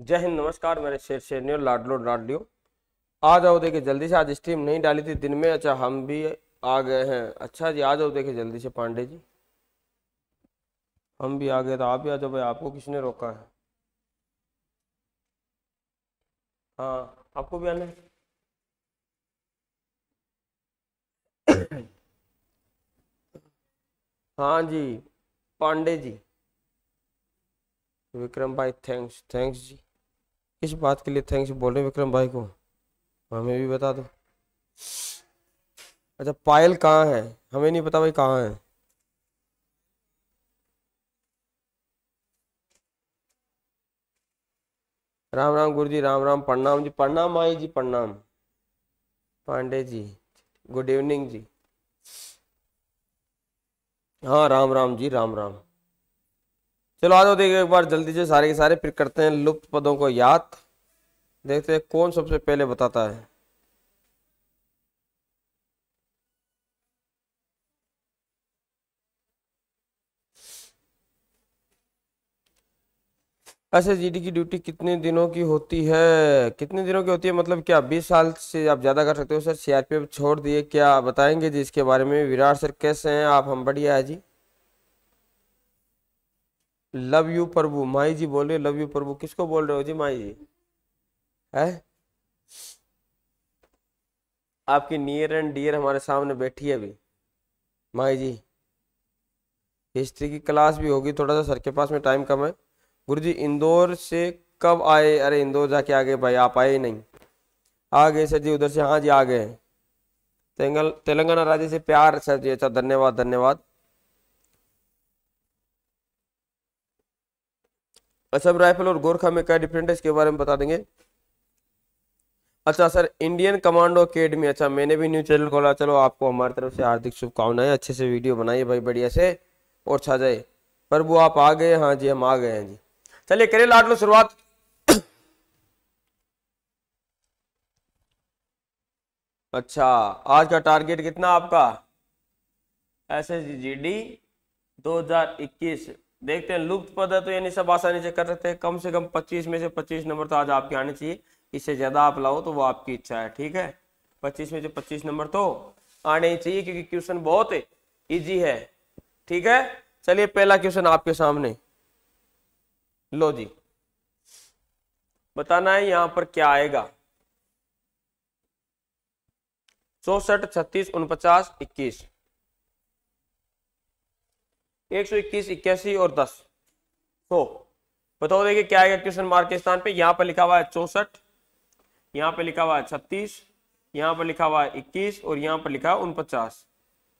जय हिंद नमस्कार मेरे शेर शेरनियो लाडलो लाडलियो आ जाओ देखे जल्दी से आज स्ट्रीम नहीं डाली थी दिन में अच्छा हम भी आ गए हैं अच्छा जी आ जाओ देखे जल्दी से पांडे जी हम भी आ गए तो आप भी आ जाओ भाई आपको किसने रोका है हाँ आपको भी आना हाँ जी पांडे जी विक्रम भाई थैंक्स थैंक्स जी किस बात के लिए थैंक्स बोल रहे विक्रम भाई को हमें भी बता दो अच्छा पायल कहाँ है हमें नहीं पता भाई कहाँ है राम राम गुरु जी राम राम प्रणाम जी प्रणाम आई जी प्रणाम पांडे जी गुड इवनिंग जी हाँ राम राम जी राम राम चलो आ जाओ देखिए एक बार जल्दी से सारे के सारे फिर करते हैं लुप्त पदों को याद देखते हैं कौन सबसे पहले बताता है अच्छा जीडी की ड्यूटी कितने दिनों की होती है कितने दिनों की होती है मतलब क्या बीस साल से आप ज़्यादा कर सकते हो सर सीआरपीएफ छोड़ दिए क्या बताएंगे जी इसके बारे में विराट सर कैसे हैं आप हम बढ़िया है जी लव यू प्रभु माई जी बोल रहे लव यू प्रभु किसको बोल रहे हो जी माई जी है आपकी नियर एंड डियर हमारे सामने बैठी है अभी माई जी हिस्ट्री की क्लास भी होगी थोड़ा सा सर के पास में टाइम कम है गुरु जी इंदौर से कब आए अरे इंदौर जाके आ गए भाई आप आए ही नहीं आ गए सर जी उधर से हाँ जी आ गए तेलंगाना राज्य से प्यार सर जी अच्छा धन्यवाद धन्यवाद असम अच्छा, राइफल और गोरखा में क्या डिफरेंट है इसके बारे में बता देंगे अच्छा सर इंडियन कमांडो अकेडमी अच्छा मैंने भी न्यूज चैनल खोला चलो आपको हमारी तरफ से हार्दिक शुभकामनाएं अच्छे से वीडियो बनाइए भाई बढ़िया से और छा जाए पर वो आप आ गए हाँ जी हम आ गए हैं जी चलिए करिए लाट लो शुरुआत अच्छा आज का टारगेट कितना आपका एस एस जी डी दो हजार इक्कीस देखते हैं लुप्त पद है तो यानी सब आसानी से कर सकते हैं कम से कम 25 में से 25 नंबर तो आज आपके आने चाहिए इससे ज़्यादा आप लाओ तो वो आपकी इच्छा है ठीक है 25 में से 25 नंबर तो आने ही चाहिए क्योंकि क्वेश्चन बहुत इजी है ठीक है चलिए पहला क्वेश्चन आपके सामने लो जी बताना है यहां पर क्या आएगा चौसठ छत्तीस उनपचास इक्कीस एक सौ इक्कीस इक्यासी और दस सो तो बताओ देखिए क्या आएगा क्वेश्चन मार्क के स्थान पे यहाँ पर लिखा हुआ है चौसठ यहाँ पर लिखा हुआ है छत्तीस यहाँ पर लिखा हुआ है इक्कीस और यहाँ पर लिखा उनपचास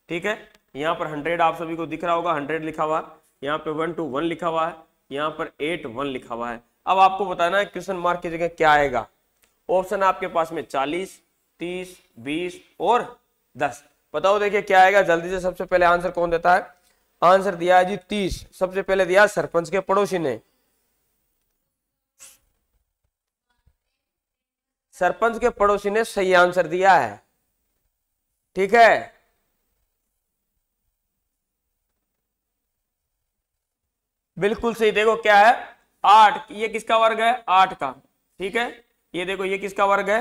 ठीक है यहाँ पर हंड्रेड आप सभी को दिख रहा होगा हंड्रेड लिखा हुआ है यहाँ पे वन टू वन लिखा हुआ है यहाँ पर एट वन लिखा हुआ है अब आपको बताना है क्वेश्चन मार्क की जगह क्या आएगा ऑप्शन आपके पास में चालीस तीस बीस और दस बताओ देखिए क्या आएगा जल्दी से सबसे पहले आंसर कौन देता है आंसर दिया है जी तीस सबसे पहले दिया सरपंच के पड़ोसी ने सरपंच के पड़ोसी ने सही आंसर दिया है ठीक है बिल्कुल सही देखो क्या है आठ ये किसका वर्ग है आठ का ठीक है ये देखो ये किसका वर्ग है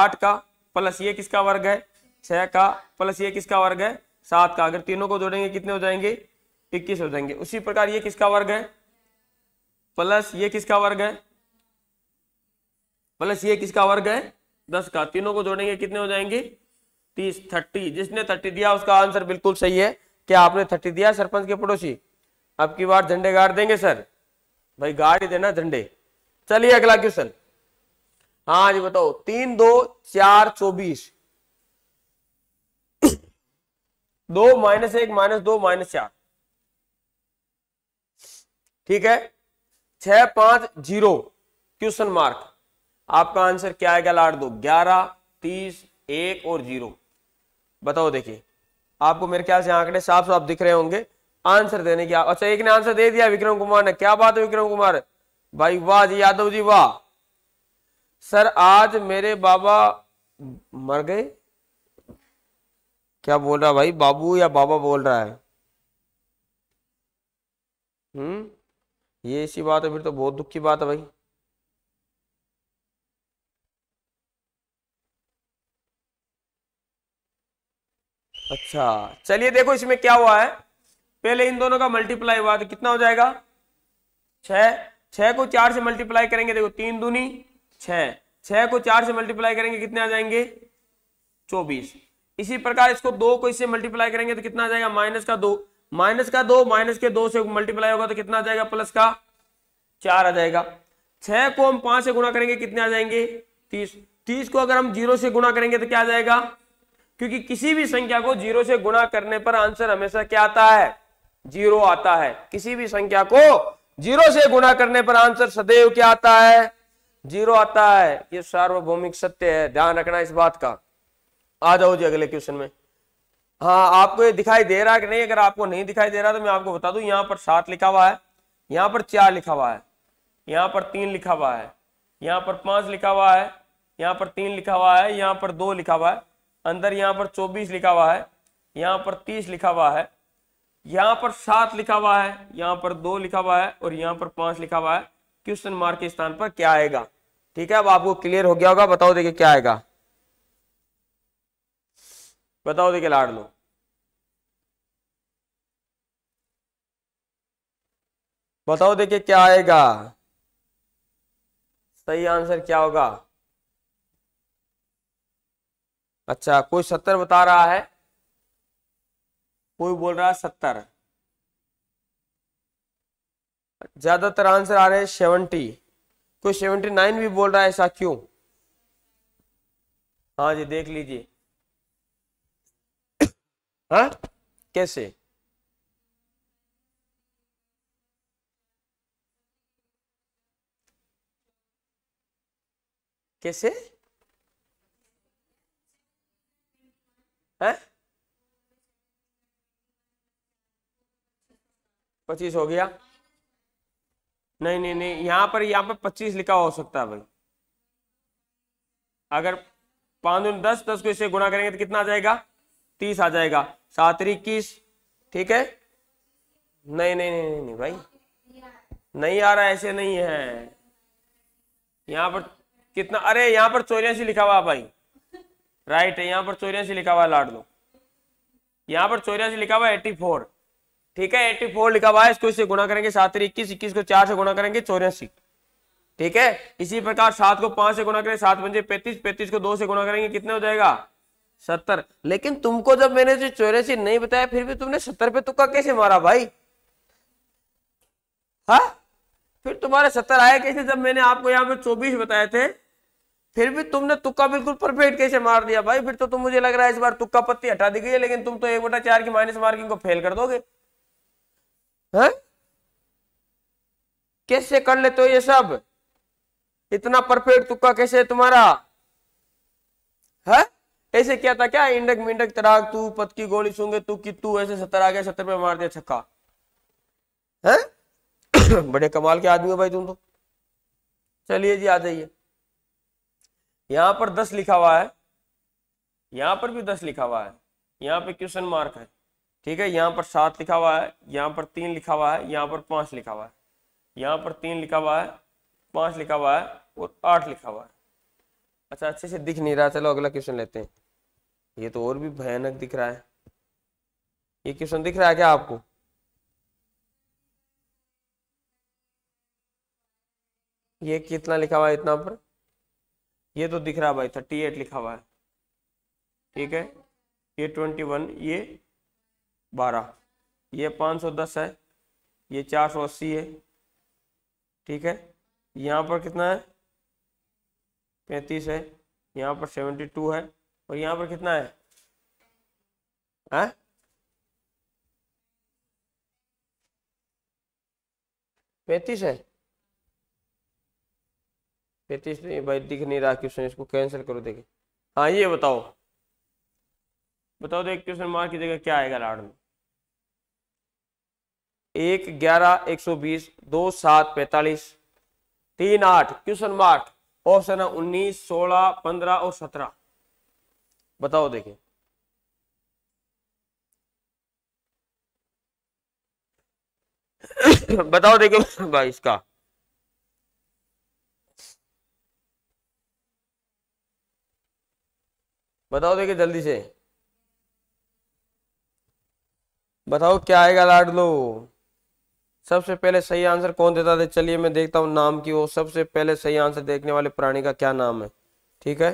आठ का प्लस ये किसका वर्ग है छह का प्लस ये किसका वर्ग है सात का अगर तीनों को जोड़ेंगे कितने हो जाएंगे इक्कीस हो जाएंगे उसी प्रकार ये किसका वर्ग है प्लस ये किसका वर्ग है प्लस ये किसका वर्ग है दस का तीनों को जोड़ेंगे कितने हो जाएंगे तीस थर्टी जिसने थर्टी दिया उसका आंसर बिल्कुल सही है क्या आपने थर्टी दिया सरपंच के पड़ोसी अब की बार झंडे गाड़ देंगे सर भाई गाड़ ही देना झंडे चलिए अगला क्वेश्चन हाँ जी बताओ तीन दो चार चौबीस दो माइनस एक माइनस दो माइनस चार ठीक है छह पांच जीरो क्वेश्चन मार्क आपका आंसर क्या आएगा लाड दो ग्यारह तीस एक और जीरो बताओ देखिए आपको मेरे ख्याल से आंकड़े साफ साफ दिख रहे होंगे आंसर देने की अच्छा एक ने आंसर दे दिया विक्रम कुमार ने क्या बात है विक्रम कुमार भाई वाह जी यादव जी वाह सर आज मेरे बाबा मर गए क्या बोल रहा भाई बाबू या बाबा बोल रहा है हम्म ये ऐसी बात है फिर तो बहुत दुख की बात है भाई अच्छा चलिए देखो इसमें क्या हुआ है पहले इन दोनों का मल्टीप्लाई हुआ तो कितना हो जाएगा छह छह को चार से मल्टीप्लाई करेंगे देखो तीन दूनी छह छह को चार से मल्टीप्लाई करेंगे कितने आ जाएंगे चौबीस इसी प्रकार इसको दो को इससे मल्टीप्लाई करेंगे तो कितना आ जाएगा माइनस का दो माइनस का दो माइनस के दो से मल्टीप्लाई होगा तो कितना आ जाएगा प्लस का चार आ जाएगा छह को हम पांच से गुणा करेंगे कितने आ जाएंगे तीस तीस को अगर हम जीरो से गुणा करेंगे तो क्या आ जाएगा क्योंकि किसी भी संख्या को जीरो से गुणा करने पर आंसर हमेशा क्या आता है जीरो आता है किसी भी संख्या को जीरो से गुणा करने पर आंसर सदैव क्या आता है जीरो आता है ये सार्वभौमिक सत्य है ध्यान रखना इस बात का आ जाओ जी अगले क्वेश्चन में हाँ आपको ये दिखाई दे रहा है कि नहीं अगर आपको नहीं दिखाई दे रहा तो मैं आपको बता दू यहाँ पर सात लिखा हुआ है यहाँ पर चार लिखा हुआ है यहाँ पर तीन लिखा हुआ है यहाँ पर पांच लिखा हुआ है यहाँ पर तीन लिखा हुआ है यहाँ पर दो लिखा हुआ है अंदर यहाँ पर चौबीस लिखा हुआ है यहाँ पर तीस लिखा हुआ है यहाँ पर सात लिखा हुआ है यहाँ पर दो लिखा हुआ है और यहाँ पर पांच लिखा हुआ है क्वेश्चन मार्क के स्थान पर क्या आएगा ठीक है अब आपको क्लियर हो गया होगा बताओ देखिए क्या आएगा बताओ देखिए लाड लो बताओ देखिए क्या आएगा सही आंसर क्या होगा अच्छा कोई सत्तर बता रहा है कोई बोल रहा है सत्तर ज्यादातर आंसर आ रहे हैं सेवेंटी कोई सेवेंटी नाइन भी बोल रहा है ऐसा क्यों हाँ जी देख लीजिए हा? कैसे कैसे है हाँ? पच्चीस हो गया नहीं नहीं नहीं यहां पर यहां पर पच्चीस लिखा हो सकता है भाई अगर पांच दस दस को इसे गुणा करेंगे तो कितना आ जाएगा तीस आ जाएगा सात इक्कीस ठीक है नहीं नहीं नहीं नहीं, नहीं भाई नहीं आ रहा ऐसे नहीं है यहां पर कितना अरे यहां पर चौरासी लिखा हुआ भाई राइट है यहां पर चौरासी लिखा हुआ लाड दो यहां पर चौरासी लिखा हुआ एट्टी फोर ठीक है एट्टी फोर लिखा हुआ है इसको इससे गुणा करेंगे सात इक्कीस इक्कीस को चार से गुणा करेंगे चौरासी ठीक है इसी प्रकार सात को पांच से गुणा करेंगे सात पंजे पैंतीस पैंतीस को दो से गुणा करेंगे कितने हो जाएगा सत्तर लेकिन तुमको जब मैंने जो चौरासी नहीं बताया फिर भी तुमने सत्तर पे तुक्का कैसे मारा भाई हा फिर तुम्हारे सत्तर आए कैसे जब मैंने आपको यहाँ पे चौबीस बताए थे फिर भी तुमने तुक्का बिल्कुल परफेक्ट कैसे मार दिया भाई फिर तो तुम मुझे लग रहा है इस बार तुक्का पत्ती हटा दी गई है लेकिन तुम तो एक बटा चार की माइनस मार्किंग को फेल कर दोगे हैं हाँ? कैसे कर लेते हो ये सब इतना परफेक्ट तुक्का कैसे है तुम्हारा है हाँ? ऐसे क्या था क्या इंडक मिंडक तराग तू पत की गोली सूंगे तू कितू ऐसे सत्तर आ गया सत्तर पे मार दिया छक्का है बड़े कमाल के आदमी हो भाई तुम तो चलिए जी आ जाइए यहां पर दस लिखा हुआ है यहां पर भी दस लिखा हुआ है यहाँ पे क्वेश्चन मार्क है ठीक है यहाँ पर सात लिखा हुआ है यहाँ पर तीन लिखा हुआ है यहाँ पर पांच लिखा हुआ है यहाँ पर तीन लिखा हुआ है पांच लिखा हुआ है और आठ लिखा हुआ है अच्छा अच्छे से दिख नहीं रहा चलो अगला क्वेश्चन लेते हैं ये तो और भी भयानक दिख रहा है ये क्वेश्चन दिख रहा है क्या आपको ये कितना लिखा हुआ है इतना पर ये तो दिख रहा भाई थर्टी एट लिखा हुआ है ठीक है ये ट्वेंटी वन ये बारह ये पाँच सौ दस है ये चार सौ अस्सी है ठीक है यहाँ पर कितना है पैंतीस है यहाँ पर सेवेंटी टू है और यहाँ पर कितना है हा? पैतीस है पैतीस नहीं भाई दिख नहीं रहा क्वेश्चन इसको कैंसिल करो देखे हाँ ये बताओ बताओ देख क्वेश्चन मार्क की जगह क्या आएगा लाड में एक ग्यारह एक सौ बीस दो सात पैतालीस तीन आठ क्वेश्चन मार्क ऑप्शन है उन्नीस सोलह पंद्रह और सत्रह बताओ देखिए बताओ देखिए भाई इसका बताओ देखिए जल्दी से बताओ क्या आएगा लाड लो सबसे पहले सही आंसर कौन देता था चलिए मैं देखता हूँ नाम की वो सबसे पहले सही आंसर देखने वाले प्राणी का क्या नाम है ठीक है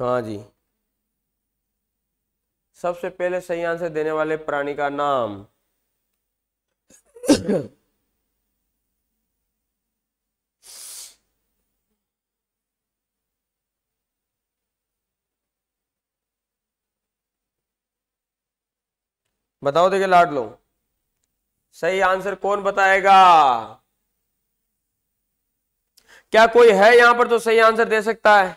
हाँ जी सबसे पहले सही आंसर देने वाले प्राणी का नाम बताओ देखे लाड लो सही आंसर कौन बताएगा क्या कोई है यहां पर तो सही आंसर दे सकता है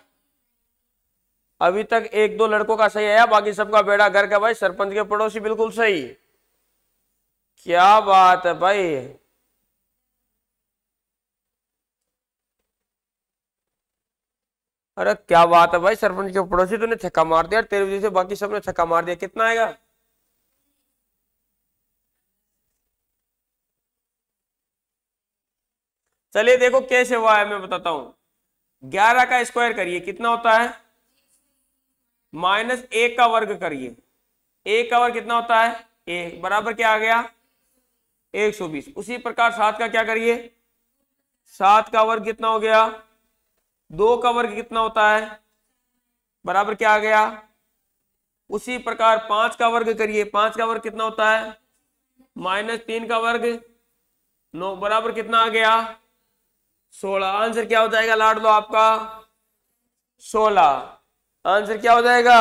अभी तक एक दो लड़कों का सही आया बाकी सबका बेड़ा घर का भाई सरपंच के पड़ोसी बिल्कुल सही क्या बात है भाई अरे क्या बात है भाई सरपंच के पड़ोसी तूने छक्का मार दिया तेरे वजह से बाकी सबने छक्का मार दिया कितना आएगा चलिए देखो कैसे हुआ है मैं बताता हूं ग्यारह का स्क्वायर करिए कितना होता है माइनस एक का वर्ग करिए एक का वर्ग कितना होता है एक बराबर क्या आ गया 120 उसी प्रकार सात का क्या करिए सात का वर्ग कितना हो गया दो का वर्ग कितना होता है बराबर क्या आ गया उसी प्रकार पांच का वर्ग करिए पांच का वर्ग कितना होता है माइनस तीन का वर्ग नौ बराबर कितना आ गया सोलह आंसर क्या हो जाएगा लाड लो आपका सोलह आंसर क्या हो जाएगा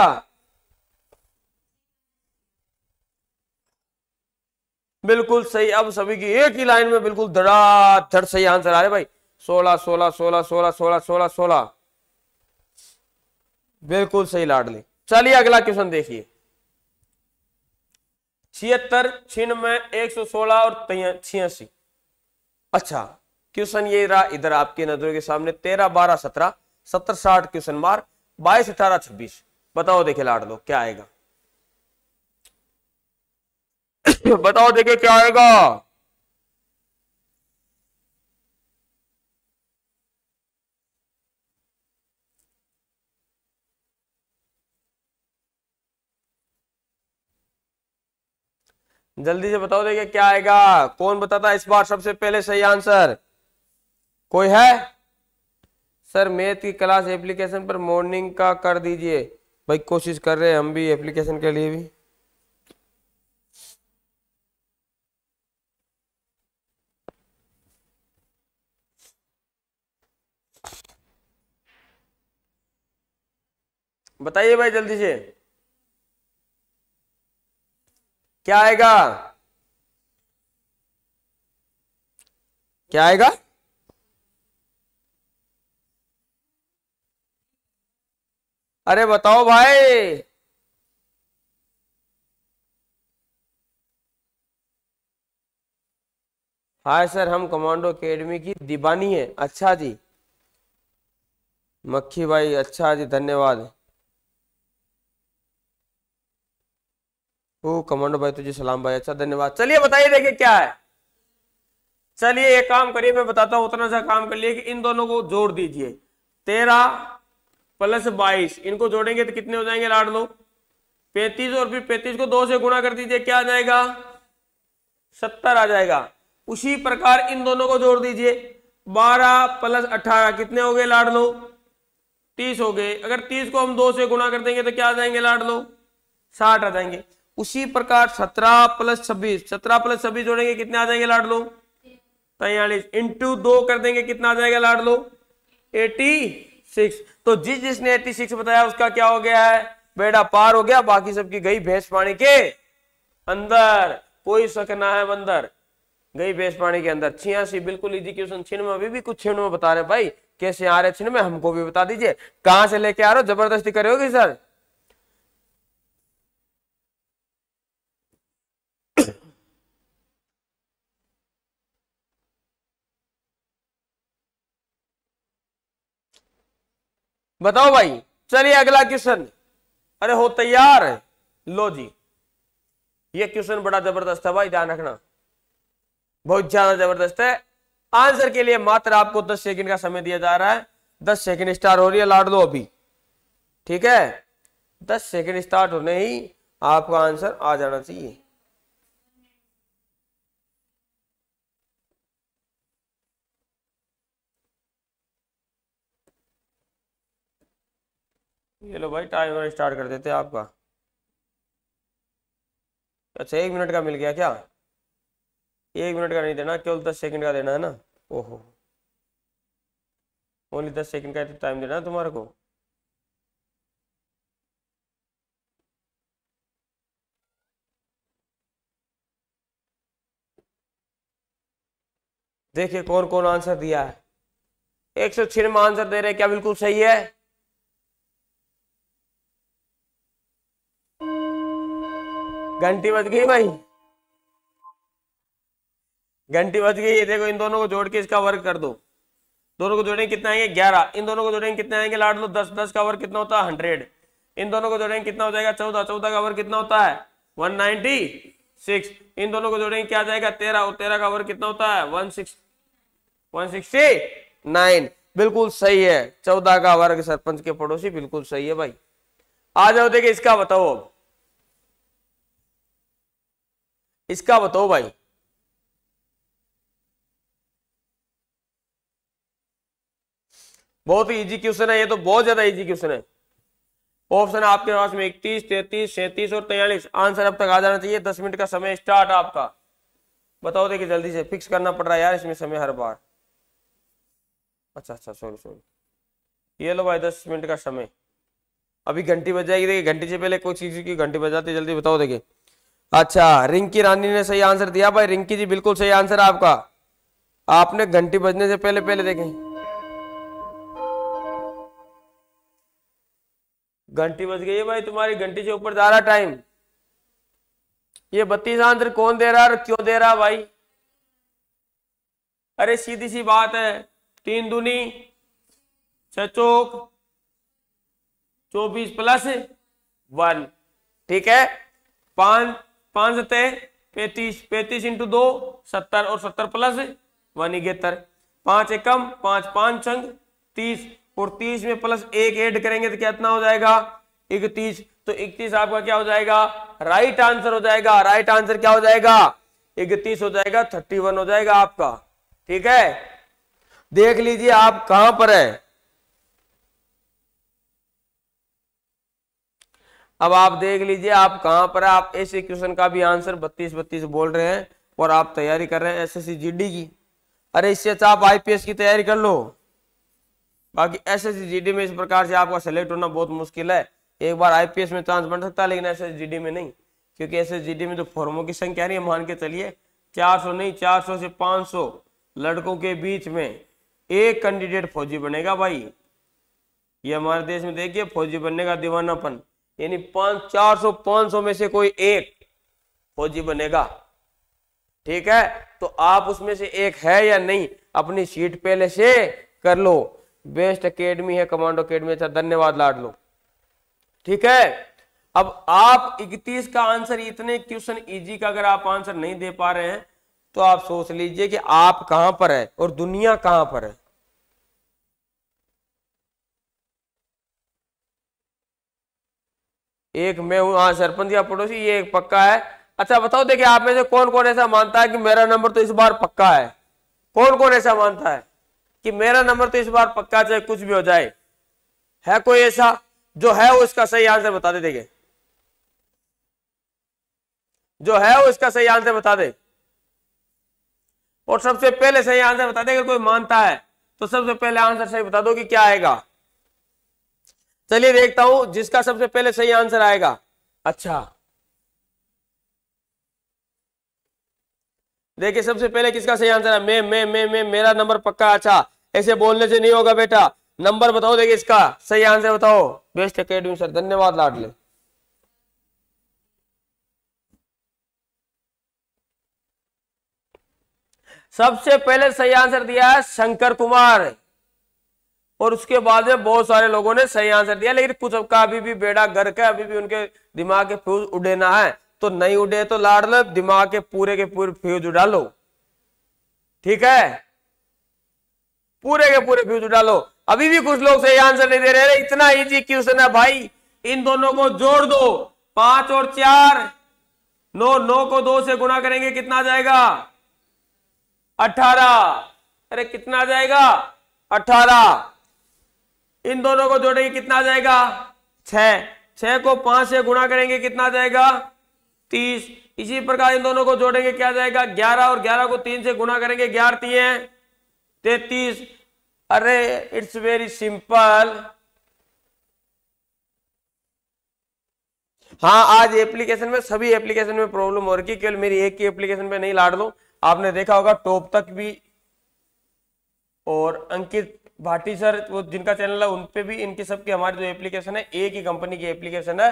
बिल्कुल सही अब सभी की एक ही लाइन में बिल्कुल धड़ाधड़ सही आंसर आ रहे भाई सोलह सोलह सोलह सोलह सोलह सोलह सोलह बिल्कुल सही लाडली चलिए अगला क्वेश्चन देखिए छिहत्तर छिन्न में एक सौ सोलह और छियासी अच्छा क्वेश्चन ये रहा इधर आपके नजरों के सामने तेरह बारह सत्रह सत्तर साठ क्वेश्चन मार बाईस अठारह छब्बीस बताओ देखे लाड लो क्या आएगा बताओ देखे क्या आएगा जल्दी से बताओ देखे क्या आएगा कौन बताता इस बार सबसे पहले सही आंसर कोई है सर मैथ की क्लास एप्लीकेशन पर मॉर्निंग का कर दीजिए भाई कोशिश कर रहे हैं हम भी एप्लीकेशन के लिए भी बताइए भाई जल्दी से क्या आएगा क्या आएगा अरे बताओ भाई हाय सर हम कमांडो एकेडमी की दीवानी है अच्छा जी मक्खी भाई अच्छा जी धन्यवाद ओ कमांडो भाई तुझे सलाम भाई अच्छा धन्यवाद चलिए बताइए देखिए क्या है चलिए एक काम करिए मैं बताता हूं उतना सा काम कर लिए कि इन दोनों को जोड़ दीजिए तेरह प्लस बाईस इनको जोड़ेंगे तो कितने हो जाएंगे लाड लो पैंतीस और फिर पैंतीस को दो से गुणा कर दीजिए क्या आ जाएगा सत्तर आ जाएगा उसी प्रकार इन दोनों को जोड़ दीजिए बारह प्लस अठारह कितने हो गए लाड लो तीस हो गए अगर तीस को हम दो से गुणा कर देंगे तो क्या आ जाएंगे लाड लो साठ आ जाएंगे उसी प्रकार सत्रह प्लस छब्बीस सत्रह प्लस छब्बीस जोड़ेंगे कितने आ जाएंगे लाड लो तैयलीस इंटू दो कर देंगे कितना आ जाएगा लाड लो एटी सिक्स तो जिस जिसने एट्टी सिक्स बताया उसका क्या हो गया है बेड़ा पार हो गया बाकी सबकी गई भैंस पानी के अंदर कोई शक ना है अंदर गई भैंस पानी के अंदर छियासी बिल्कुल इजी क्वेश्चन छिन्न में अभी भी कुछ छिन्न में बता रहे भाई कैसे आ रहे छिन्न में हमको भी बता दीजिए कहां से लेके आ रहे हो जबरदस्ती करोगे सर बताओ भाई चलिए अगला क्वेश्चन अरे हो तैयार लो जी ये क्वेश्चन बड़ा जबरदस्त है भाई ध्यान रखना बहुत ज्यादा जबरदस्त है आंसर के लिए मात्र आपको दस सेकंड का समय दिया जा रहा है दस सेकंड स्टार्ट हो रही है लाड दो अभी ठीक है दस सेकंड स्टार्ट होने ही आपका आंसर आ जाना चाहिए ये लो भाई टाइमर स्टार्ट कर देते आपका अच्छा एक मिनट का मिल गया क्या एक मिनट का नहीं देना केवल दस सेकंड का देना है ना ओहो ओनली दस सेकंड का टाइम तो देना है तुम्हारे को देखिए कौन कौन आंसर दिया है एक सौ छियानवे आंसर दे रहे क्या बिल्कुल सही है घंटी बज गई भाई घंटी बज गई ये देखो इन दोनों को जोड़ के इसका वर्ग कर दो दोनों को जोड़ेंगे कितना आएंगे ग्यारह इन दोनों को जोड़ेंगे कितने आएंगे लाट लो दस दस का वर्ग कितना होता है हंड्रेड इन दोनों को जोड़ेंगे कितना हो जाएगा चौदह चौदह का वर्ग कितना होता है वन नाइनटी सिक्स इन दोनों को जोड़ेंगे क्या जाएगा तेरह और तेरह का वर्ग कितना होता है one six one sixty nine बिल्कुल सही है चौदह का वर्ग सरपंच के पड़ोसी बिल्कुल सही है भाई आ जाओ देखिए इसका बताओ अब इसका बताओ भाई बहुत ही इजी क्वेश्चन है ये तो बहुत ज्यादा इजी क्वेश्चन है ऑप्शन आपके पास में इकतीस तैतीस सैंतीस और तैयलीस आंसर अब तक आ जाना चाहिए दस मिनट का समय स्टार्ट आपका बताओ देखिए जल्दी से फिक्स करना पड़ रहा है यार इसमें समय हर बार अच्छा अच्छा सॉरी सॉरी ये लो भाई दस मिनट का समय अभी घंटी बजाएगी देखिए घंटी से पहले कोई चीज की घंटी बजाती जल्दी बताओ देखिए अच्छा रिंकी रानी ने सही आंसर दिया भाई रिंकी जी बिल्कुल सही आंसर आपका आपने घंटी बजने से पहले पहले देखे घंटी बज गई है भाई तुम्हारी घंटी से ऊपर जा रहा टाइम ये बत्तीस आंसर कौन दे रहा और क्यों दे रहा भाई अरे सीधी सी बात है तीन दुनी छह चौक चौबीस प्लस वन ठीक है पांच पांच सत्ते पैतीस पैंतीस इंटू दो सत्तर और सत्तर प्लस वन इगेतर पांच एकम पांच पांच संग तीस और तीस में प्लस एक ऐड करेंगे तो क्या इतना हो जाएगा इकतीस तो इकतीस आपका क्या हो जाएगा राइट आंसर हो जाएगा राइट आंसर क्या हो जाएगा इकतीस हो जाएगा थर्टी वन हो जाएगा आपका ठीक है देख लीजिए आप कहां पर है अब आप देख लीजिए आप कहाँ पर आप ऐसे क्वेश्चन का भी आंसर बत्तीस बत्तीस बोल रहे हैं और आप तैयारी कर रहे हैं एस एस की अरे इससे अच्छा आप आईपीएस की तैयारी कर लो बाकी एस एस में इस प्रकार से आपका सेलेक्ट होना बहुत मुश्किल है एक बार आईपीएस में चांस बन सकता है लेकिन एस एस में नहीं क्योंकि एस एस में जो तो फॉर्मों की संख्या नहीं है मान के चलिए चार नहीं चार से पांच लड़कों के बीच में एक कैंडिडेट फौजी बनेगा भाई ये हमारे देश में देखिए फौजी बनने का दीवानापन यानी पांच चार सौ पांच सौ में से कोई एक फौजी बनेगा ठीक है तो आप उसमें से एक है या नहीं अपनी सीट पहले से कर लो बेस्ट अकेडमी है कमांडो अकेडमी अच्छा धन्यवाद लाड लो ठीक है अब आप 31 का आंसर इतने क्वेश्चन इजी का अगर आप आंसर नहीं दे पा रहे हैं तो आप सोच लीजिए कि आप कहां पर है और दुनिया कहां पर है एक मैं हूँ हाँ सरपंच या पड़ोसी ये एक पक्का है अच्छा बताओ देखिए आप में से कौन कौन ऐसा मानता है कि मेरा नंबर तो इस बार पक्का है कौन कौन ऐसा मानता है कि मेरा नंबर तो इस बार पक्का चाहे कुछ भी हो जाए है कोई ऐसा जो है वो इसका सही आंसर बता दे देखिए जो है वो इसका सही आंसर बता दे और सबसे पहले सही आंसर बता दे अगर कोई मानता है तो सबसे पहले आंसर सही बता दो कि क्या आएगा चलिए देखता हूं जिसका सबसे पहले सही आंसर आएगा अच्छा देखिए सबसे पहले किसका सही आंसर है मैं मैं मैं मैं मेरा नंबर पक्का अच्छा ऐसे बोलने से नहीं होगा बेटा नंबर बताओ देखिए इसका सही आंसर बताओ बेस्ट अकेडमी सर धन्यवाद लाडले सबसे पहले सही आंसर दिया है शंकर कुमार और उसके बाद में बहुत सारे लोगों ने सही आंसर दिया लेकिन कुछ का अभी भी बेड़ा गर्क है अभी भी उनके दिमाग के फ्यूज उड़ेना है तो नहीं उड़े तो लाड़ लो दिमाग के पूरे के पूरे फ्यूज उड़ा लो ठीक है पूरे के पूरे फ्यूज उड़ा लो अभी भी कुछ लोग सही आंसर नहीं दे रहे इतना इजी क्वेश्चन है भाई इन दोनों को जोड़ दो पांच और चार नौ नौ को दो से गुना करेंगे कितना जाएगा अठारह अरे कितना जाएगा अठारह इन दोनों को जोड़ेंगे कितना आ जाएगा छ छ को पांच से गुणा करेंगे कितना आ जाएगा तीस इसी प्रकार इन दोनों को जोड़ेंगे क्या जाएगा ग्यारह और ग्यारह को तीन से गुणा करेंगे ग्यारह तीन तैतीस अरे इट्स वेरी सिंपल हाँ आज एप्लीकेशन में सभी एप्लीकेशन में प्रॉब्लम हो रही केवल मेरी एक ही एप्लीकेशन में नहीं लाड़ लो आपने देखा होगा टॉप तक भी और अंकित भाटी सर वो जिनका चैनल है उन पे भी इनके सब की हमारी जो एप्लीकेशन है एक ही कंपनी की एप्लीकेशन है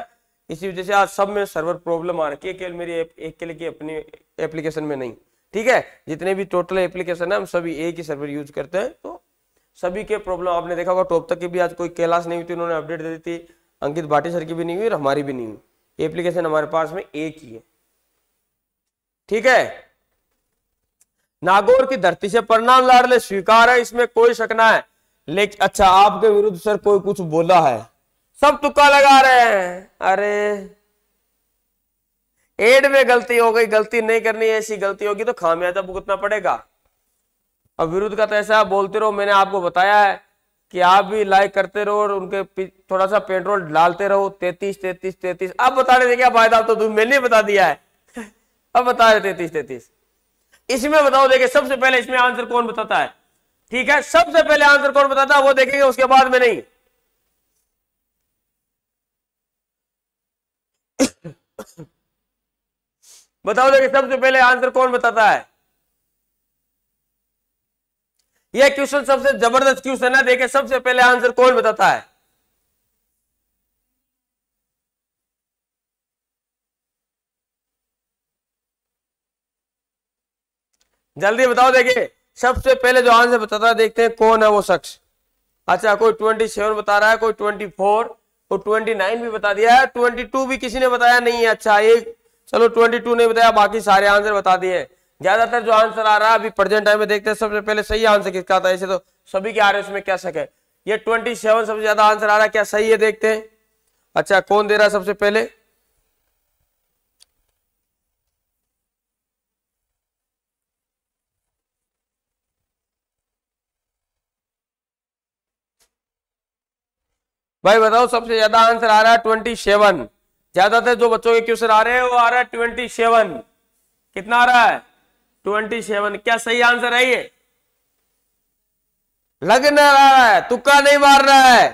इसी वजह से आज सब में सर्वर प्रॉब्लम आ रखी है केवल मेरी एक, के लिए अपनी एप्लीकेशन में नहीं ठीक है जितने भी टोटल एप्लीकेशन है हम सभी एक ही सर्वर यूज करते हैं तो सभी के प्रॉब्लम आपने देखा होगा टॉप तक की भी आज कोई कैलाश नहीं हुई थी उन्होंने अपडेट दे दी थी अंकित भाटी सर की भी नहीं हुई और हमारी भी नहीं हुई एप्लीकेशन हमारे पास में एक ही है ठीक है नागौर की धरती से प्रणाम लाड़ ले स्वीकार है इसमें कोई शक ना है लेकिन अच्छा आपके विरुद्ध सर कोई कुछ बोला है सब तुक्का लगा रहे हैं अरे एड में गलती हो गई गलती नहीं करनी ऐसी गलती होगी तो खामियाजा भुगतना पड़ेगा अब विरुद्ध का तो ऐसा बोलते रहो मैंने आपको बताया है कि आप भी लाइक करते रहो और उनके थोड़ा सा पेट्रोल डालते रहो तैतीस तैतीस तैतीस अब बताने थे क्या फायदा तो तुम मैंने बता दिया है अब बता रहे तैतीस तैतीस इसमें बताओ देखिए सबसे पहले इसमें आंसर कौन बताता है ठीक है सबसे पहले आंसर कौन बताता है वो देखेंगे उसके बाद में नहीं बताओ देखिए सबसे पहले आंसर कौन बताता है यह क्वेश्चन सबसे जबरदस्त क्वेश्चन है देखे सबसे पहले आंसर कौन बताता है जल्दी बताओ देखिए सबसे पहले जो आंसर बताता है देखते हैं कौन है वो शख्स अच्छा कोई ट्वेंटी सेवन बता रहा है कोई ट्वेंटी फोर और ट्वेंटी नाइन भी बता दिया है ट्वेंटी टू भी किसी ने बताया नहीं है अच्छा एक चलो ट्वेंटी टू ने बताया बाकी सारे आंसर बता दिए ज्यादातर जो आंसर आ रहा है अभी प्रेजेंट टाइम में देखते हैं सबसे पहले सही आंसर किसका आता है ऐसे तो सभी के आ रहे हैं उसमें क्या शक है ये ट्वेंटी सेवन सबसे ज्यादा आंसर आ रहा है क्या सही है देखते हैं अच्छा कौन दे रहा है सबसे पहले भाई बताओ सबसे ज्यादा आंसर आ रहा है ट्वेंटी सेवन ज्यादातर जो बच्चों के क्वेश्चन आ रहे हैं वो आ रहा है ट्वेंटी सेवन कितना आ रहा है ट्वेंटी सेवन क्या सही आंसर है ये लग नहीं रहा है तुक्का नहीं मार रहा है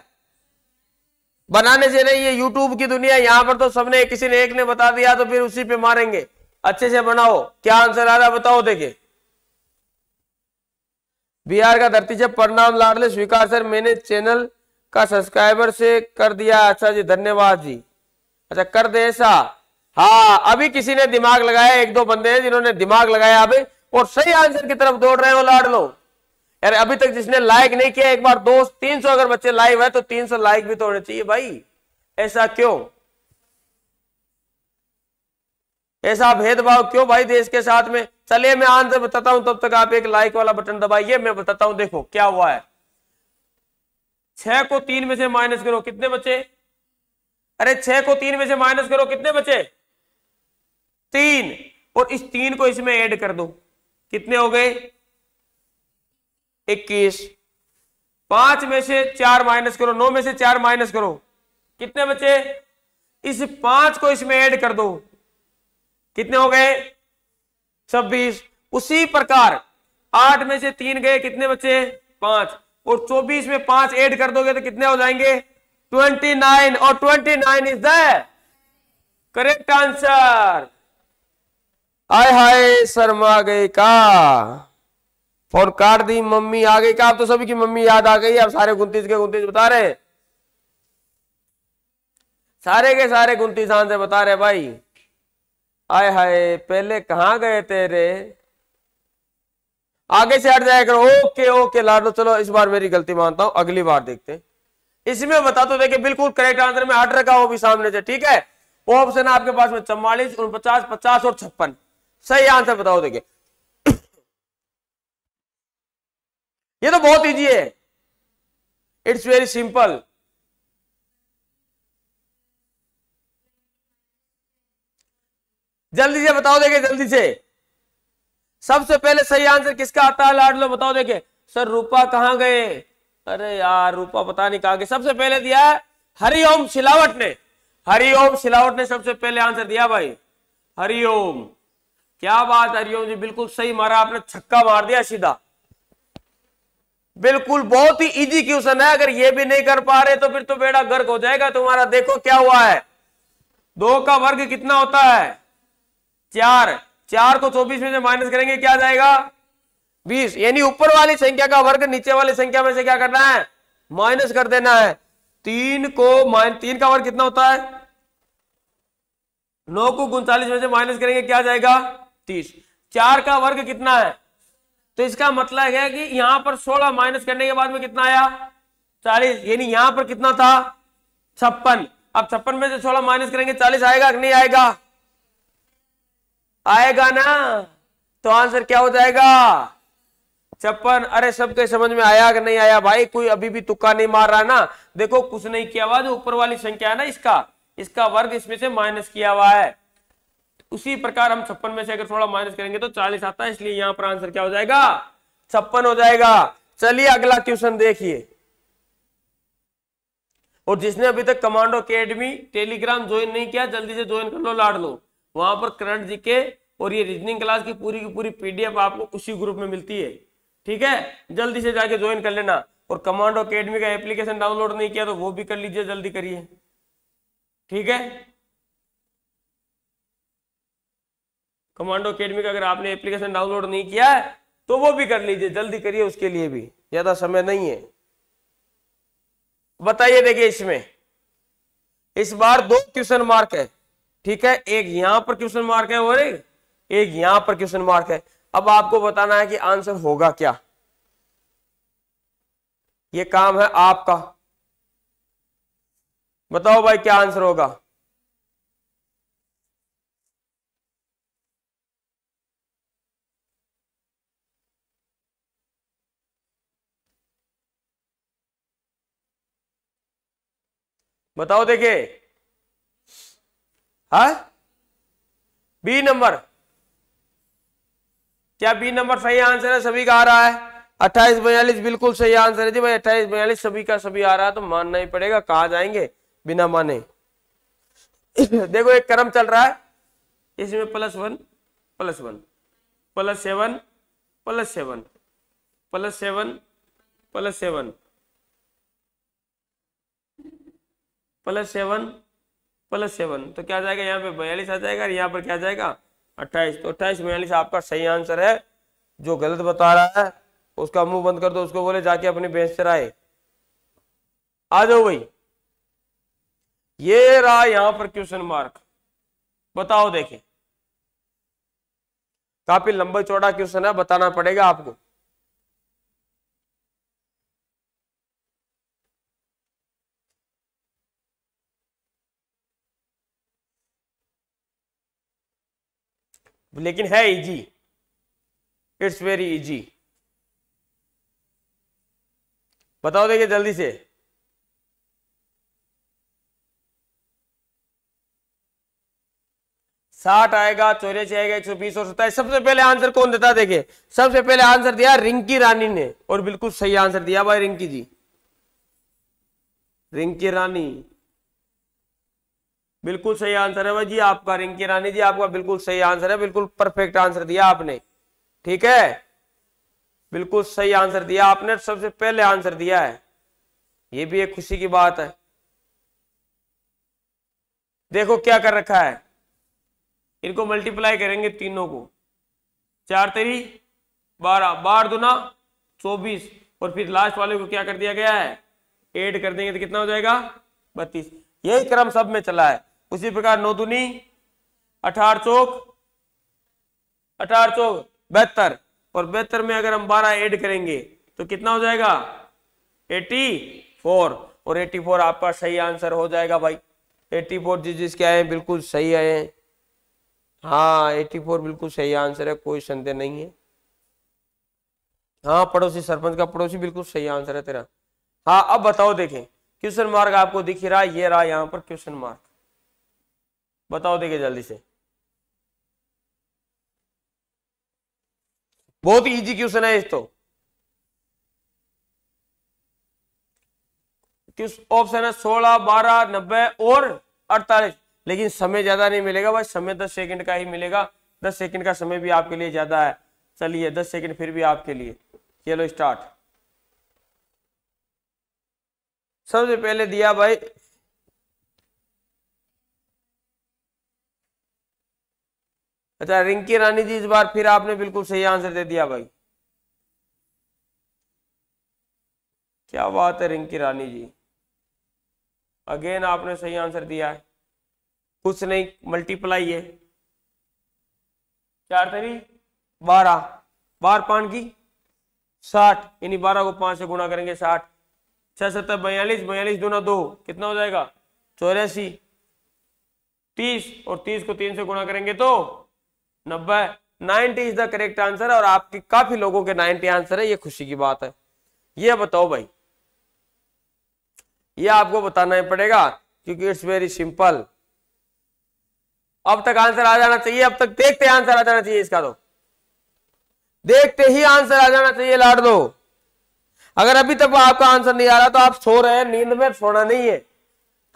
बनाने से नहीं ये यूट्यूब की दुनिया यहां पर तो सबने किसी ने एक ने बता दिया तो फिर उसी पे मारेंगे अच्छे से बनाओ क्या आंसर आ रहा है बताओ देखिए बिहार का धरती से प्रणाम लाडले स्वीकार सर मैंने चैनल का सब्सक्राइबर से कर दिया अच्छा जी धन्यवाद जी अच्छा कर दे ऐसा हाँ अभी किसी ने दिमाग लगाया एक दो बंदे हैं जिन्होंने दिमाग लगाया अभी और सही आंसर की तरफ दौड़ रहे हो लाड लो यार अभी तक जिसने लाइक नहीं किया एक बार दोस्त तीन सौ अगर बच्चे लाइव है तो तीन सौ लाइक भी तो होने चाहिए भाई ऐसा क्यों ऐसा भेदभाव क्यों भाई देश के साथ में चलिए मैं आंसर बताता हूं तब तक आप एक लाइक वाला बटन दबाइए मैं बताता हूं देखो क्या हुआ है छह को तीन में से माइनस करो कितने बचे अरे छह को तीन में से माइनस करो कितने बचे तीन और इस तीन को इसमें ऐड कर दो कितने हो गए इक्कीस पांच में से चार माइनस करो नौ में से चार माइनस करो कितने बचे इस पांच को इसमें ऐड कर दो कितने हो गए छब्बीस उसी प्रकार आठ में से तीन गए कितने बचे पांच और 24 में पांच ऐड कर दोगे तो कितने हो जाएंगे 29 और 29 इज द करेक्ट आंसर आय हाय शर्मा गई का फोन काट दी मम्मी आ गई का आप तो सभी की मम्मी याद आ गई आप सारे उन्तीस के उन्तीस बता रहे सारे के सारे उन्तीस आंसर बता रहे भाई आय हाय पहले कहा गए तेरे आगे से हट जाया करो ओके ओके ला लो चलो इस बार मेरी गलती मानता हूं अगली बार देखते हैं इसमें बता तो देखिए बिल्कुल करेक्ट आंसर में हट रखा हो भी सामने से ठीक है ऑप्शन आपके पास में चौवालीस उनपचास पचास और छप्पन सही आंसर बताओ देखिए ये तो बहुत ईजी है इट्स वेरी सिंपल जल्दी से बताओ देखिए जल्दी से सबसे पहले सही आंसर किसका आता है लाड लो बताओ देखे सर रूपा कहाँ गए अरे यार रूपा पता नहीं कहा गए सबसे पहले दिया है हरिओम सिलावट ने हरिओम सिलावट ने सबसे पहले आंसर दिया भाई हरिओम क्या बात हरिओम जी बिल्कुल सही मारा आपने छक्का मार दिया सीधा बिल्कुल बहुत ही इजी क्वेश्चन है अगर ये भी नहीं कर पा रहे तो फिर तो बेड़ा गर्क हो जाएगा तुम्हारा देखो क्या हुआ है दो का वर्ग कितना होता है चार चार को चौबीस में से माइनस करेंगे क्या जाएगा बीस यानी ऊपर वाली संख्या का वर्ग नीचे वाली संख्या में से क्या करना है माइनस कर देना है तीन को माइन तीन का वर्ग कितना होता है नौ को उनचालीस में से माइनस करेंगे क्या जाएगा तीस चार का वर्ग कितना है तो इसका मतलब है कि यहां पर सोलह माइनस करने के बाद में कितना आया चालीस यानी यहां पर कितना था छप्पन अब छप्पन में से सोलह माइनस करेंगे चालीस आएगा कि नहीं आएगा आएगा ना तो आंसर क्या हो जाएगा छप्पन अरे सबके समझ में आया कि नहीं आया भाई कोई अभी भी तुक्का नहीं मार रहा ना देखो कुछ नहीं किया हुआ जो ऊपर वाली संख्या है ना इसका इसका वर्ग इसमें से माइनस किया हुआ है उसी प्रकार हम छप्पन में से अगर थोड़ा माइनस करेंगे तो चालीस आता है इसलिए यहां पर आंसर क्या हो जाएगा छप्पन हो जाएगा चलिए अगला क्वेश्चन देखिए और जिसने अभी तक कमांडो अकेडमी टेलीग्राम ज्वाइन नहीं किया जल्दी से ज्वाइन कर लो लाड लो वहां पर करंट जीके और ये रीजनिंग क्लास की पूरी की पूरी पीडीएफ आपको उसी ग्रुप में मिलती है ठीक है जल्दी से जाके ज्वाइन कर लेना और कमांडो अकेडमी का एप्लीकेशन डाउनलोड नहीं किया तो वो भी कर लीजिए जल्दी करिए ठीक है कमांडो अकेडमी का अगर आपने एप्लीकेशन डाउनलोड नहीं किया है तो वो भी कर लीजिए जल्दी करिए उसके लिए भी ज्यादा समय नहीं है बताइए देखिए इसमें इस बार दो क्वेश्चन मार्क है ठीक है एक यहां पर क्वेश्चन मार्क है और एक, एक यहां पर क्वेश्चन मार्क है अब आपको बताना है कि आंसर होगा क्या ये काम है आपका बताओ भाई क्या आंसर होगा बताओ देखिए हा बी नंबर क्या बी नंबर सही आंसर है सभी का आ रहा है अट्ठाईस बयालीस बिल्कुल सही आंसर है जी भाई अट्ठाईस बयालीस सभी का सभी आ रहा है तो मानना ही पड़ेगा कहा जाएंगे बिना माने देखो एक क्रम चल रहा है इसमें plus one plus one plus seven plus seven plus seven plus seven plus seven plus seven तो क्या जाएगा यहाँ पे बयालीस आ जाएगा यहाँ पर क्या जाएगा अट्ठाईस तो अट्ठाईस बयालीस आपका सही आंसर है जो गलत बता रहा है उसका मुंह बंद कर दो उसको बोले जाके अपनी बेंच से राय आ जाओ भाई ये रहा यहां पर क्वेश्चन मार्क बताओ देखे काफी लंबा चौड़ा क्वेश्चन है बताना पड़ेगा आपको लेकिन है इजी इट्स वेरी इजी बताओ देखिए जल्दी से साठ आएगा चौरासी आएगा एक सौ बीस और सत्ताईस सबसे पहले आंसर कौन देता देखे सबसे पहले आंसर दिया रिंकी रानी ने और बिल्कुल सही आंसर दिया भाई रिंकी जी रिंकी रानी बिल्कुल सही आंसर है भाई जी आपका रिंकी रानी जी आपका बिल्कुल सही आंसर है बिल्कुल परफेक्ट आंसर दिया आपने ठीक है बिल्कुल सही आंसर दिया आपने सबसे पहले आंसर दिया है ये भी एक खुशी की बात है देखो क्या कर रखा है इनको मल्टीप्लाई करेंगे तीनों को चार तेरी बारह बारह दुना चौबीस और फिर लास्ट वाले को क्या कर दिया गया है एड कर देंगे तो कितना हो जाएगा बत्तीस यही क्रम सब में चला है उसी प्रकार नौ दुनी अठारह चौक अठारह चौक बेहतर और बेहतर में अगर हम बारह ऐड करेंगे तो कितना हो जाएगा एटी फोर और एटी फोर आपका सही आंसर हो जाएगा भाई एटी फोर जिस जिसके आए हैं बिल्कुल सही आए हैं हाँ एटी फोर बिल्कुल सही आंसर है कोई संदेह नहीं है हाँ पड़ोसी सरपंच का पड़ोसी बिल्कुल सही आंसर है तेरा हाँ अब बताओ देखें क्वेश्चन मार्ग आपको दिख रहा है ये रहा यहाँ पर क्वेश्चन मार्ग बताओ देखिए जल्दी से बहुत इजी क्वेश्चन है इस तो ऑप्शन है सोलह बारह नब्बे और अड़तालीस लेकिन समय ज्यादा नहीं मिलेगा भाई समय दस सेकंड का ही मिलेगा दस सेकंड का समय भी आपके लिए ज्यादा है चलिए दस सेकंड फिर भी आपके लिए चलो स्टार्ट सबसे पहले दिया भाई अच्छा रिंकी रानी जी इस बार फिर आपने बिल्कुल सही आंसर दे दिया भाई क्या बात है रिंकी रानी जी अगेन आपने सही आंसर दिया है कुछ नहीं मल्टीप्लाई है चार तरी बारह बार पान की साठ यानी बारह को पांच से गुणा करेंगे साठ छह सत्तर बयालीस बयालीस दो ना दो कितना हो जाएगा चौरासी तीस और तीस को तीन से गुणा करेंगे तो नब्बे ninety is the correct answer और आपके काफी लोगों के नाइनटी आंसर है ये खुशी की बात है ये बताओ भाई ये आपको बताना ही पड़ेगा क्योंकि इट्स वेरी सिंपल अब तक आंसर आ जाना चाहिए अब तक देखते आंसर आ जाना चाहिए इसका तो देखते ही आंसर आ जाना चाहिए लाड दो अगर अभी तक आपका आंसर नहीं आ रहा तो आप सो रहे हैं नींद में सोना नहीं है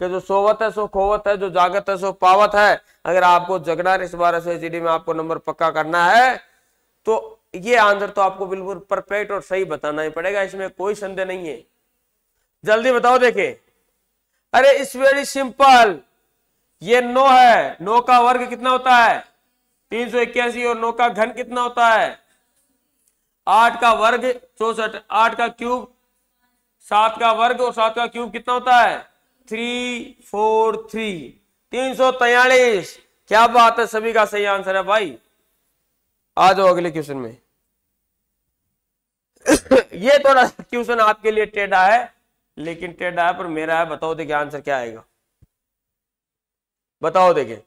कि जो सोवत है सो खोवत है जो जागत है सो पावत है अगर आपको जगना है इस बार सौ एच में आपको नंबर पक्का करना है तो ये आंसर तो आपको बिल्कुल परफेक्ट और सही बताना ही पड़ेगा इसमें कोई संदेह नहीं है जल्दी बताओ देखे अरे इस वेरी सिंपल ये नो है नो का वर्ग कितना होता है तीन सौ इक्यासी और नो का घन कितना होता है आठ का वर्ग चौसठ आठ का क्यूब सात का वर्ग और सात का क्यूब कितना होता है थ्री फोर थ्री तीन सौ तयालीस क्या बात है सभी का सही आंसर है भाई आ जाओ अगले क्वेश्चन में ये थोड़ा क्वेश्चन आपके लिए टेढ़ा है लेकिन टेढ़ा है पर मेरा है बताओ देखिए आंसर क्या आएगा बताओ देखे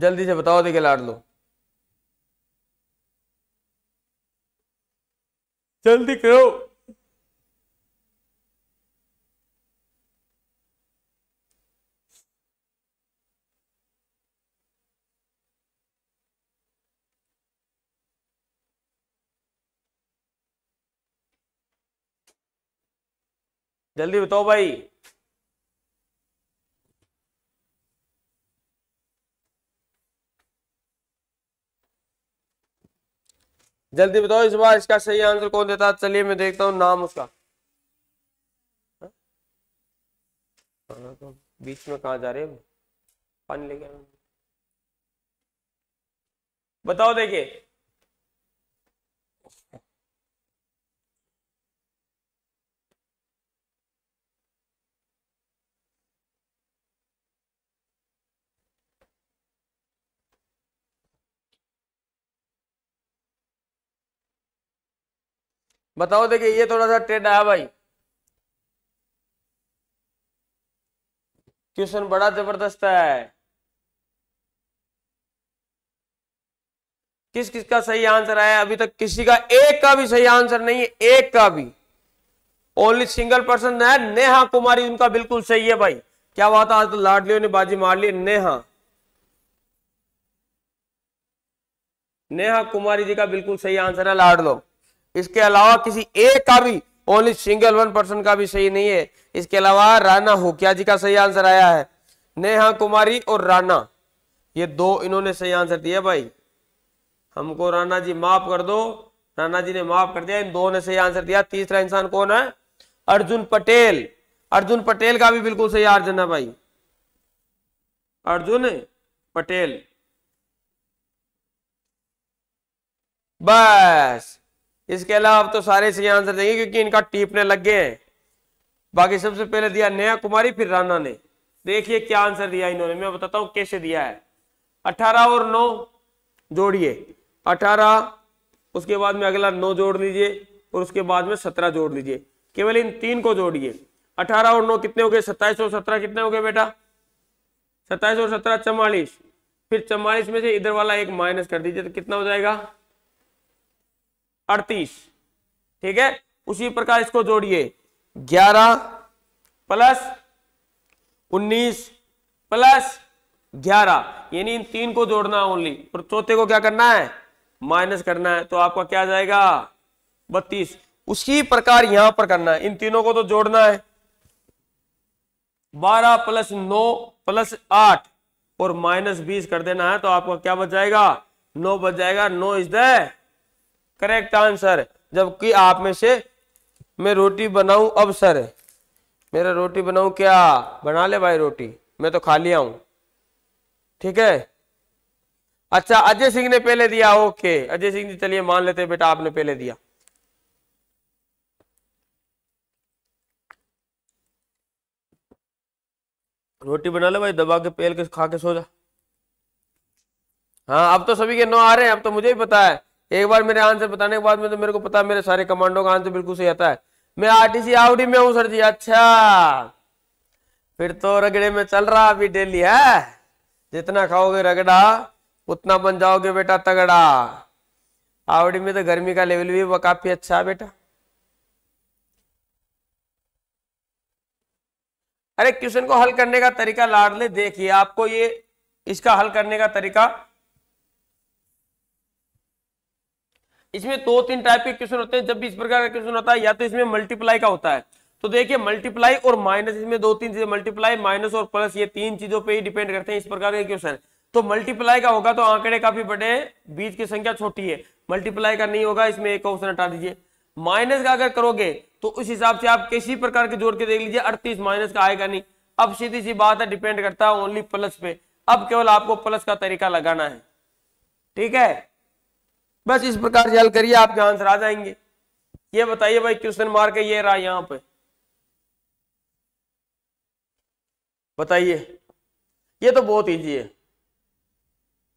जल्दी से बताओ देखे लाड लो जल्दी करो जल्दी बताओ भाई जल्दी बताओ इस बार इसका सही आंसर कौन देता है चलिए मैं देखता हूं नाम उसका हाँ? हाँ, तो बीच में कहा जा रहे पानी लेके बताओ देखिए बताओ देखिए ये थोड़ा सा ट्रेंड आया भाई क्वेश्चन बड़ा जबरदस्त है किस किस का सही आंसर आया अभी तक किसी का एक का भी सही आंसर नहीं है एक का भी ओनली सिंगल पर्सन है नेहा कुमारी उनका बिल्कुल सही है भाई क्या बात आज तो लाडलियों ने बाजी मार ली नेहा नेहा कुमारी जी का बिल्कुल सही आंसर है लाडलो इसके अलावा किसी एक का भी ओनली सिंगल वन पर्सन का भी सही नहीं है इसके अलावा राना होकिया जी का सही आंसर आया है नेहा कुमारी और राना ये दो इन्होंने सही आंसर दिया भाई हमको राणा जी माफ कर दो राणा जी ने माफ कर दिया इन दो ने सही आंसर दिया तीसरा इंसान कौन है अर्जुन पटेल अर्जुन पटेल का भी बिल्कुल सही आर्जन है भाई अर्जुन पटेल बस इसके अलावा आप तो सारे सही आंसर देंगे क्योंकि इनका टीपने लग गए हैं बाकी सबसे पहले दिया नया कुमारी फिर राणा ने देखिए क्या आंसर दिया इन्होंने मैं बताता हूं कैसे दिया है अठारह और नौ जोड़िए अठारह उसके बाद में अगला नौ जोड़ लीजिए और उसके बाद में सत्रह जोड़ लीजिए केवल इन तीन को जोड़िए अठारह और नौ कितने हो गए सत्ताईस और सत्रह कितने हो गए बेटा सत्ताईस और सत्रह चवालीस फिर चवालीस में से इधर वाला एक माइनस कर दीजिए तो कितना हो जाएगा अड़तीस ठीक है उसी प्रकार इसको जोड़िए ग्यारह प्लस उन्नीस प्लस ग्यारह यानी इन तीन को जोड़ना ओनली और चौथे को क्या करना है माइनस करना है तो आपका क्या जाएगा बत्तीस उसी प्रकार यहां पर करना है इन तीनों को तो जोड़ना है बारह प्लस नौ प्लस आठ और माइनस बीस कर देना है तो आपका क्या बच जाएगा नौ बच जाएगा नौ इज द करेक्ट आंसर जबकि आप में से मैं रोटी बनाऊं अब सर मेरा रोटी बनाऊं क्या बना ले भाई रोटी मैं तो खा लिया हूं ठीक है अच्छा अजय सिंह ने पहले दिया ओके अजय सिंह जी चलिए मान लेते बेटा आपने पहले दिया रोटी बना ले भाई दबा के पेल के खा के सो जा हाँ अब तो सभी के नौ आ रहे हैं अब तो मुझे ही पता है एक बार मेरे आंसर बताने के बाद में तो मेरे को पता मेरे सारे कमांडो का आंसर बिल्कुल सही आता है मैं आरटीसी आउडी में हूं सर जी अच्छा फिर तो रगड़े में चल रहा अभी डेली है जितना खाओगे रगड़ा उतना बन जाओगे बेटा तगड़ा आवड़ी में तो गर्मी का लेवल भी काफी अच्छा है बेटा अरे क्वेश्चन को हल करने का तरीका लाडले देखिए आपको ये इसका हल करने का तरीका इसमें दो तीन टाइप के क्वेश्चन होते हैं जब भी इस प्रकार का क्वेश्चन होता है या तो इसमें मल्टीप्लाई का होता है तो देखिए मल्टीप्लाई और माइनस इसमें दो तीन चीजें मल्टीप्लाई माइनस और प्लस ये तीन चीजों पे ही डिपेंड करते हैं इस प्रकार के क्वेश्चन तो मल्टीप्लाई का होगा तो आंकड़े काफी बड़े हैं बीज की संख्या छोटी है मल्टीप्लाई का नहीं होगा इसमें एक ऑप्शन हटा दीजिए माइनस का अगर करोगे तो उस हिसाब से आप किसी प्रकार के जोड़ के देख लीजिए अड़तीस माइनस का आएगा नहीं अब सीधी सी बात है डिपेंड करता है ओनली प्लस पे अब केवल आपको प्लस का तरीका लगाना है ठीक है बस इस प्रकार से हल करिए आपके आंसर आ जाएंगे ये बताइए भाई क्वेश्चन मार्क ये रहा यहां पे बताइए ये तो बहुत इजी है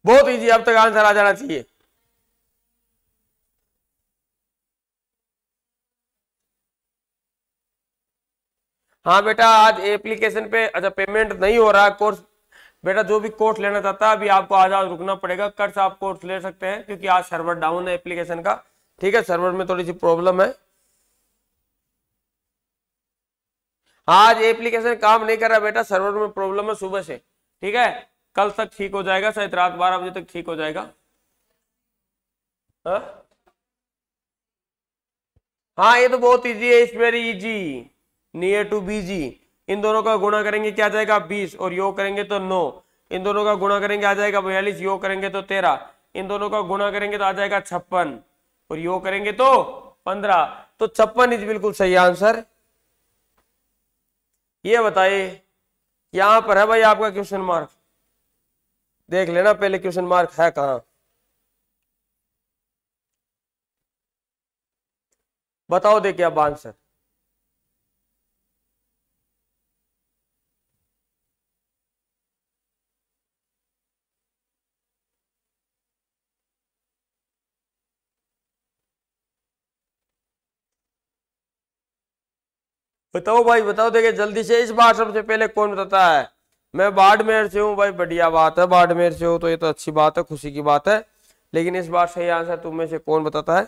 बहुत इजी अब तक आंसर आ जाना चाहिए हाँ बेटा आज एप्लीकेशन पे अच्छा पेमेंट नहीं हो रहा कोर्स बेटा जो भी कोर्स लेना चाहता है अभी आपको आज आज रुकना पड़ेगा कल से आप कोर्स ले सकते हैं क्योंकि आज सर्वर डाउन है एप्लीकेशन का ठीक है सर्वर में थोड़ी सी प्रॉब्लम है आज एप्लीकेशन काम नहीं कर रहा बेटा सर्वर में प्रॉब्लम है सुबह से ठीक है कल तक ठीक हो जाएगा शायद रात बारह बजे तक ठीक हो जाएगा हाँ, हाँ ये तो बहुत इजी है it's very easy near to बीजी इन दोनों का गुणा करेंगे क्या जाएगा बीस और योग करेंगे तो नौ इन दोनों का गुणा करेंगे आ जाएगा बयालीस योग करेंगे तो तेरह इन दोनों का गुणा करेंगे तो आ जाएगा छप्पन और योग करेंगे तो पंद्रह तो छप्पन इज बिल्कुल सही आंसर ये बताइए यहां पर है भाई आपका क्वेश्चन मार्क देख लेना पहले क्वेश्चन मार्क है कहा बताओ देखिए अब आंसर बताओ भाई बताओ देखे जल्दी से इस बार सबसे पहले कौन बताता है मैं बाड़मेर से हूँ भाई बढ़िया बात है बाड़मेर से हो तो ये तो अच्छी बात है खुशी की बात है लेकिन इस बार सही आंसर तुम में से कौन बताता है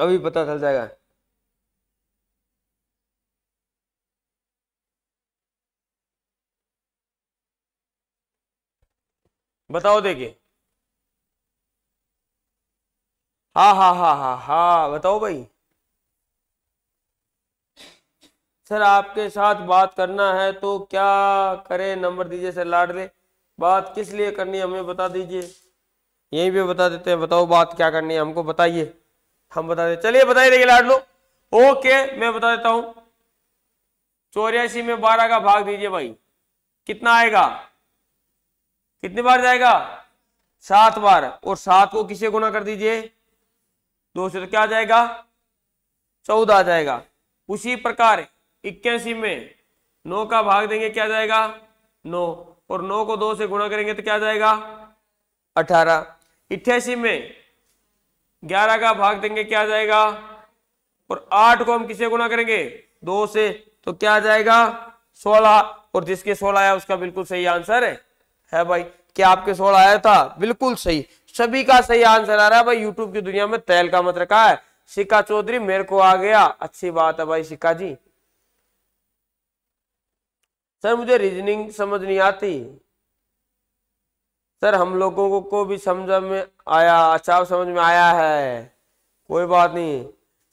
अभी पता चल जाएगा बताओ देखिए हाँ हाँ हाँ हाँ हाँ बताओ भाई सर आपके साथ बात करना है तो क्या करें नंबर दीजिए सर लाडले बात किस लिए करनी है हमें बता दीजिए यहीं पे बता देते हैं बताओ बात क्या करनी है हमको बताइए हम बता दे चलिए बताइए देखिए लाडलो ओके मैं बता देता हूं चौरासी में बारह का भाग दीजिए भाई कितना आएगा कितनी बार जाएगा सात बार और सात को किसे गुना कर दीजिए दो से तो क्या आ जाएगा चौदह आ जाएगा उसी प्रकार इक्यासी में नौ का भाग देंगे क्या जाएगा नौ और नौ को दो से गुणा करेंगे तो क्या जाएगा अठारह इट्ठासी में ग्यारह का भाग देंगे क्या जाएगा और आठ को हम किसे गुणा करेंगे दो से तो क्या जाएगा सोलह और जिसके सोलह आया उसका बिल्कुल सही आंसर है है भाई क्या आपके सोलह आया था बिल्कुल सही सभी का सही आंसर आ रहा है भाई यूट्यूब की दुनिया में तैल का मत रखा है सिक्का चौधरी मेरे को आ गया अच्छी बात है भाई सिक्का जी सर मुझे रीजनिंग समझ नहीं आती सर हम लोगों को, को भी समझ में आया अच्छा समझ में आया है कोई बात नहीं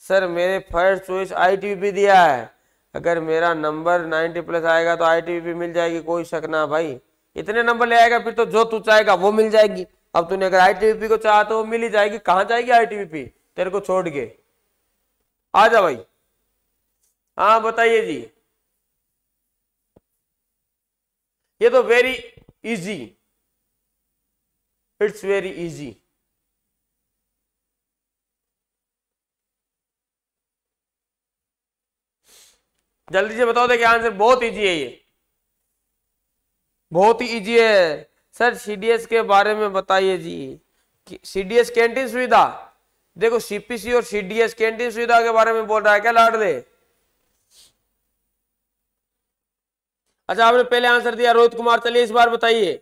सर मेरे फर्स्ट चॉइस आईटीबीपी दिया है अगर मेरा नंबर 90 प्लस आएगा तो आईटीबीपी मिल जाएगी कोई शक ना भाई इतने नंबर ले आएगा फिर तो जो तू चाहेगा वो मिल जाएगी अब तूने अगर आईटीबीपी को चाह तो वो मिल ही जाएगी कहाँ जाएगी आईटीबीपी तेरे को छोड़ के आ जा भाई हाँ बताइए जी ये तो very easy it's very easy जल्दी से बताओ देखिए आंसर बहुत इजी है ये बहुत ही इजी है सर सीडीएस के बारे में बताइए जी सीडीएस कैंटीन सुविधा देखो सीपीसी और सीडीएस कैंटीन सुविधा के बारे में बोल रहा है क्या लाडले अच्छा आपने पहले आंसर दिया रोहित कुमार चलिए इस बार बताइए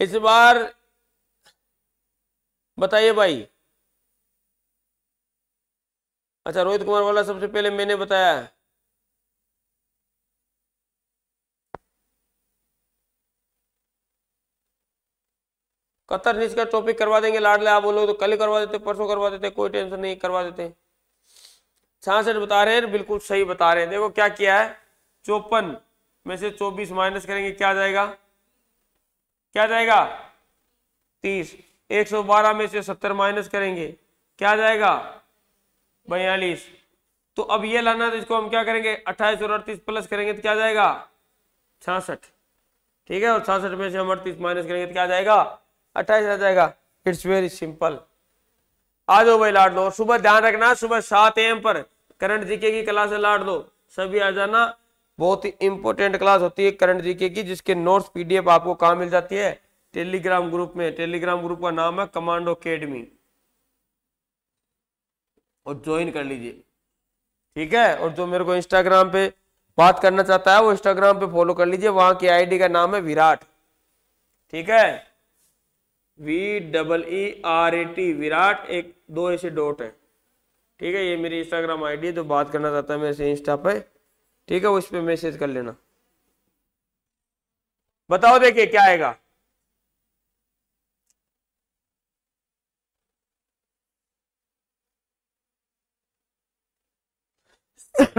इस बार बताइए भाई अच्छा रोहित कुमार वाला सबसे पहले मैंने बताया कतर निच का टॉपिक करवा देंगे लाडले आप बोलो तो कल करवा देते परसों करवा देते कोई टेंशन नहीं करवा देते छियासठ बता रहे हैं बिल्कुल सही बता रहे हैं देखो क्या किया है चौपन में से चौबीस माइनस करेंगे क्या जाएगा क्या जाएगा तीस एक सौ बारह में से सत्तर माइनस करेंगे क्या जाएगा बयालीस तो अब ये लाना तो इसको हम क्या करेंगे अट्ठाईस और अड़तीस प्लस करेंगे तो क्या जाएगा छियासठ ठीक है और छियासठ में से हम अड़तीस माइनस करेंगे तो क्या जाएगा अट्ठाईस आ जाएगा इट्स वेरी सिंपल आ जाओ भाई लाट लो सुबह ध्यान रखना सुबह सात एम पर करंट जीके की क्लास लाट दो सभी आ जाना बहुत ही इंपॉर्टेंट क्लास होती है करंट जीके की जिसके नोट्स पीडीएफ आपको कहा मिल जाती है टेलीग्राम ग्रुप में टेलीग्राम ग्रुप का नाम है कमांडो अकेडमी और ज्वाइन कर लीजिए ठीक है और जो मेरे को इंस्टाग्राम पे बात करना चाहता है वो इंस्टाग्राम पे फॉलो कर लीजिए वहां की आईडी का नाम है विराट ठीक है V double E R A T Virat एक दो ऐसे डॉट है ठीक है ये मेरी इंस्टाग्राम आईडी है जो तो बात करना चाहता है मेरे से इंस्टा पे ठीक है वो इस पर मैसेज कर लेना बताओ देखिए क्या आएगा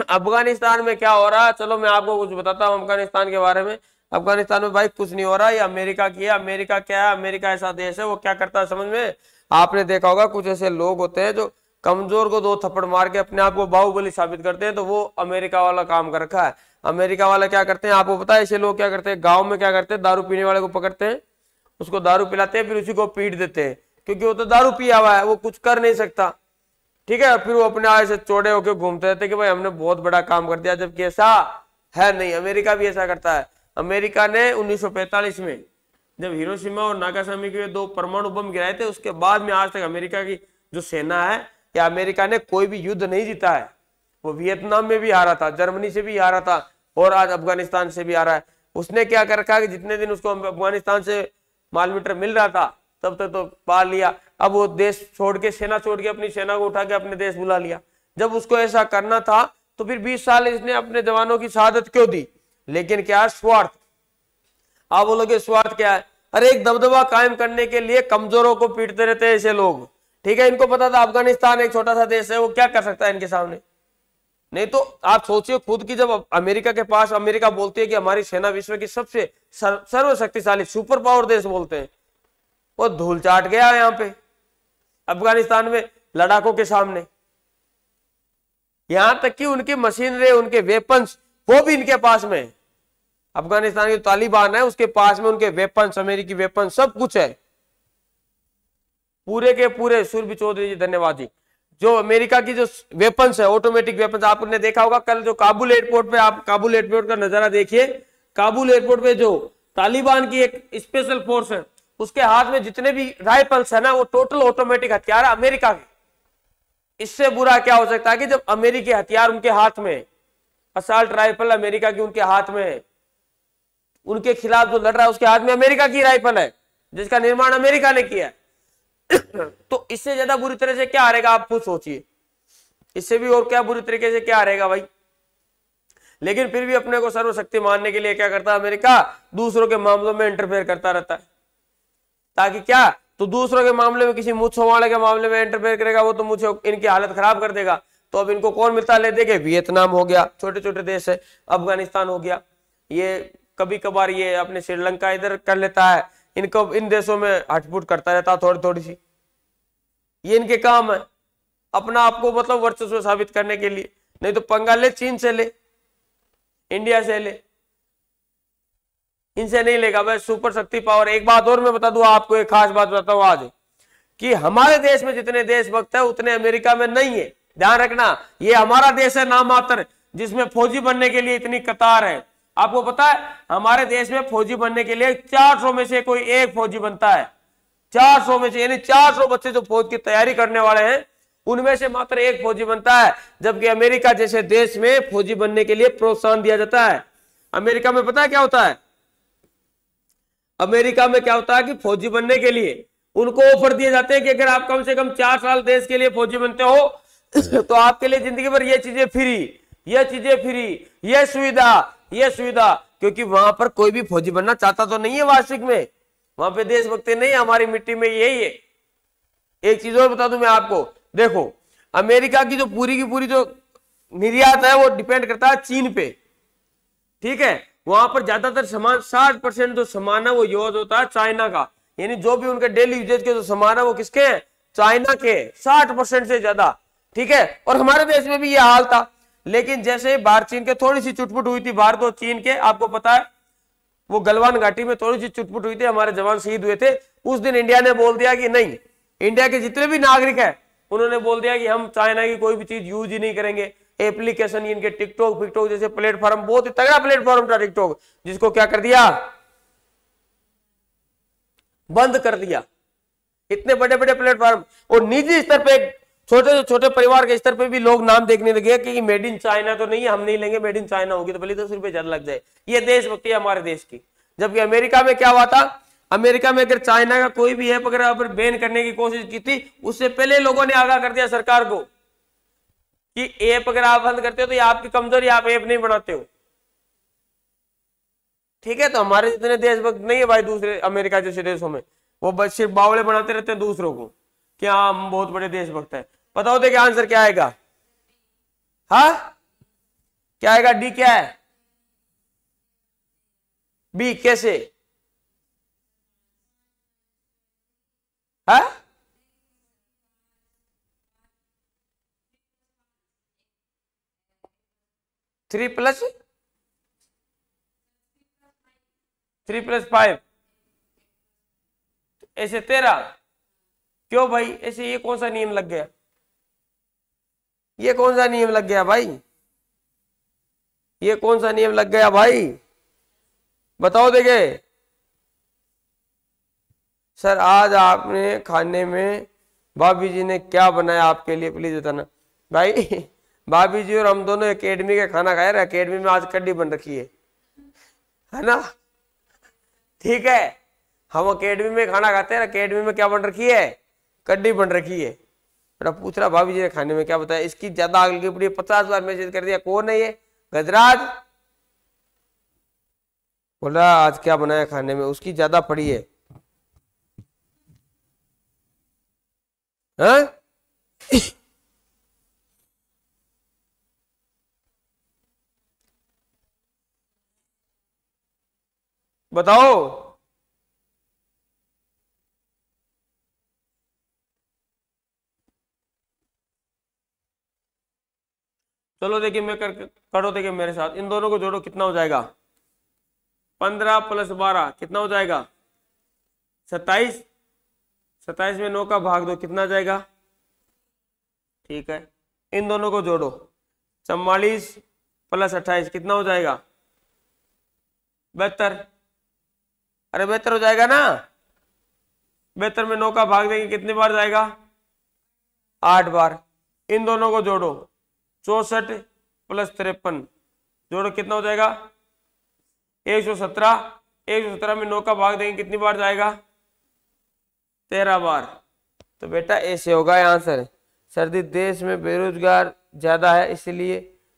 अफगानिस्तान में क्या हो रहा है चलो मैं आपको कुछ बताता हूँ अफगानिस्तान के बारे में अफगानिस्तान में भाई कुछ नहीं हो रहा ये अमेरिका की है अमेरिका क्या है अमेरिका ऐसा देश है वो क्या करता है समझ में आपने देखा होगा कुछ ऐसे लोग होते हैं जो कमजोर को दो थप्पड़ मार के अपने आप को बाहुबली साबित करते हैं तो वो अमेरिका वाला काम कर रखा है अमेरिका वाला क्या करते हैं आपको पता है ऐसे लोग क्या करते हैं गांव में क्या करते हैं दारू पीने वाले को पकड़ते हैं उसको दारू पिलाते हैं फिर उसी को पीट देते हैं क्योंकि वो तो दारू पिया हुआ है वो कुछ कर नहीं सकता ठीक है फिर वो अपने से चौड़े होके घूमते रहते कि भाई हमने बहुत बड़ा काम कर दिया जबकि ऐसा है नहीं अमेरिका भी ऐसा करता है अमेरिका ने उन्नीस में जब हिरोशिमा और नागासामी के दो परमाणु बम गिराए थे उसके बाद में आज तक अमेरिका की जो सेना है कि अमेरिका ने कोई भी युद्ध नहीं जीता है वो वियतनाम में भी हारा था जर्मनी से भी हारा था और आज अफगानिस्तान से भी आ रहा है उसने क्या कर रखा कि जितने दिन उसको अफगानिस्तान से मालमीटर मिल रहा था तब तक तो पा लिया अब वो देश छोड़ के सेना छोड़ के अपनी सेना को उठा के अपने देश बुला लिया जब उसको ऐसा करना था तो फिर 20 साल इसने अपने जवानों की शहादत क्यों दी लेकिन क्या स्वार्थ आप बोलोगे स्वार्थ क्या है अरे एक दबदबा कायम करने के लिए कमजोरों को पीटते रहते हैं ऐसे लोग ठीक है इनको पता था अफगानिस्तान एक छोटा सा देश है वो क्या कर सकता है इनके सामने नहीं तो आप सोचिए खुद की जब अमेरिका के पास अमेरिका बोलती है कि हमारी सेना विश्व की सबसे सर्वशक्तिशाली सुपर पावर देश बोलते हैं वो धूल चाट गया यहाँ पे अफगानिस्तान में लड़ाकों के सामने यहां तक कि उनकी मशीनरी उनके वेपन्स वो भी इनके पास में अफगानिस्तान के तालिबान है उसके पास में उनके वेपन्स अमेरिकी वेपन सब कुछ है पूरे के पूरे सूर्य चौधरी जी धन्यवाद जी जो अमेरिका की जो वेपन्स है ऑटोमेटिक वेपन्स आपने देखा होगा कल जो काबुल एयरपोर्ट पे आप काबुल एयरपोर्ट का नजारा देखिए काबुल एयरपोर्ट पे जो तालिबान की एक स्पेशल फोर्स है उसके हाथ में जितने भी राइफल्स है ना वो टोटल ऑटोमेटिक हथियार है अमेरिका के इससे बुरा क्या हो सकता है कि जब अमेरिकी हथियार उनके हाथ में असल्ट राइफल अमेरिका की उनके हाथ में उनके खिलाफ जो लड़ रहा है उसके हाथ में अमेरिका की राइफल है जिसका निर्माण अमेरिका ने किया है तो इससे ज्यादा बुरी तरह से क्या आ रहेगा आप खुद सोचिए इससे भी और क्या बुरी तरीके से क्या रहेगा भाई लेकिन फिर भी अपने को सर्वशक्ति मानने के लिए क्या करता है अमेरिका दूसरों के मामलों में इंटरफेयर करता रहता है ताकि क्या तो दूसरों के मामले में किसी मुझ वाले के मामले में इंटरफेयर करेगा वो तो मुझे इनकी हालत खराब कर देगा तो अब इनको कौन मिलता ले देखे वियतनाम हो गया छोटे छोटे देश है अफगानिस्तान हो गया ये कभी कभार ये अपने श्रीलंका इधर कर लेता है इनको इन देशों में हटपुट करता रहता थोड़ी थोड़ी सी ये इनके काम है अपना आपको मतलब वर्चस्व साबित करने के लिए नहीं तो पंगा ले चीन से ले इंडिया से ले इनसे नहीं लेगा भाई सुपर शक्ति पावर एक बात और मैं बता दू आपको एक खास बात बताता हूं आज कि हमारे देश में जितने देशभक्त है उतने अमेरिका में नहीं है ध्यान रखना ये हमारा देश है नाम मात्र जिसमें फौजी बनने के लिए इतनी कतार है आपको पता है हमारे देश में फौजी बनने के लिए 400 में से कोई एक फौजी बनता है 400 में से यानी 400 बच्चे जो फौज की तैयारी करने वाले हैं उनमें से मात्र एक फौजी बनता है जबकि अमेरिका जैसे देश में फौजी बनने के लिए प्रोत्साहन दिया जाता है अमेरिका में पता है क्या होता है अमेरिका में क्या होता है कि फौजी बनने के लिए उनको ऑफर दिए जाते हैं कि अगर आप कम से कम चार साल देश के लिए फौजी बनते हो तो आपके लिए जिंदगी भर ये चीजें फ्री ये चीजें फ्री ये सुविधा यह सुविधा क्योंकि वहां पर कोई भी फौजी बनना चाहता तो नहीं है वार्षिक में वहां पे देशभक्ति नहीं हमारी मिट्टी में यही है एक चीज और बता दू मैं आपको देखो अमेरिका की जो पूरी की पूरी जो निर्यात है वो डिपेंड करता है चीन पे ठीक है वहां पर ज्यादातर सामान साठ परसेंट जो सामान है वो यूज होता है चाइना का यानी जो भी उनके डेली यूजेज के जो सामान है वो किसके हैं चाइना के साठ परसेंट से ज्यादा ठीक है और हमारे देश में भी ये हाल था लेकिन जैसे भारत चीन के थोड़ी सी चुटपुट हुई थी भारत और तो चीन के आपको पता है वो गलवान घाटी में थोड़ी सी चुटपुट हुई थी हमारे जवान शहीद हुए थे उस दिन इंडिया ने बोल दिया कि नहीं इंडिया के जितने भी नागरिक है उन्होंने बोल दिया कि हम चाइना की कोई भी चीज यूज ही नहीं करेंगे एप्लीकेशन इनके टिकटॉक फिकटॉक जैसे प्लेटफॉर्म बहुत ही तगड़ा प्लेटफॉर्म था टिकटॉक जिसको क्या कर दिया बंद कर दिया इतने बड़े बड़े प्लेटफॉर्म और निजी स्तर पर छोटे से छोटे परिवार के स्तर पे भी लोग नाम देखने लगे कि मेड इन चाइना तो नहीं हम नहीं लेंगे मेड इन चाइना होगी तो भले दस रुपए ज्यादा लग जाए ये देशभक्ति है हमारे देश की जबकि अमेरिका में क्या हुआ था अमेरिका में अगर चाइना का कोई भी ऐप अगर अगर बैन करने की कोशिश की थी उससे पहले लोगों ने आगाह कर दिया सरकार को कि ऐप अगर आप बंद करते हो तो ये आपकी कमजोरी आप ऐप नहीं बनाते हो ठीक है तो हमारे जितने देशभक्त नहीं है भाई दूसरे अमेरिका जैसे देशों में वो बस सिर्फ बावड़े बनाते रहते हैं दूसरों को कि हाँ हम बहुत बड़े देशभक्त है बताओ देखिए तो आंसर क्या आएगा हा क्या आएगा डी क्या है बी कैसे है हाँ? Three plus three plus five ऐसे तेरह क्यों भाई ऐसे ये कौन सा नियम लग गया ये कौन सा नियम लग गया भाई ये कौन सा नियम लग गया भाई बताओ देखे सर आज आपने खाने में भाभी जी ने क्या बनाया आपके लिए प्लीज बताना भाई भाभी जी और हम दोनों एकेडमी का खाना खाए रहे एकेडमी में आज कड्डी बन रखी है है ना ठीक है हम अकेडमी में खाना खाते हैं अकेडमी में क्या बन रखी है कड्डी बन रखी है मेरा पूछ रहा भाभी जी ने खाने में क्या बताया इसकी ज्यादा आग लगी पड़ी पचास बार मैसेज कर दिया कौन है ये गजराज बोला आज क्या बनाया खाने में उसकी ज्यादा पड़ी है हाँ? बताओ चलो देखिए मैं कर करो देखिए मेरे साथ इन दोनों को जोड़ो कितना हो जाएगा पंद्रह प्लस बारह कितना हो जाएगा सत्ताईस सत्ताईस में नौ का भाग दो कितना जाएगा ठीक है इन दोनों को जोड़ो चवालीस प्लस अट्ठाईस कितना हो जाएगा बेहतर अरे बेहतर हो जाएगा ना बेहतर में नौ का भाग देंगे कितनी बार जाएगा आठ बार इन दोनों को जोड़ो चौसठ प्लस तिरपन जोड़ कितना हो जाएगा एक सौ सत्रह एक सौ सत्रह में नौ का भाग देंगे कितनी बार जाएगा तेरह बार तो बेटा ऐसे होगा आंसर सर्दी देश में बेरोजगार ज़्यादा है इसलिए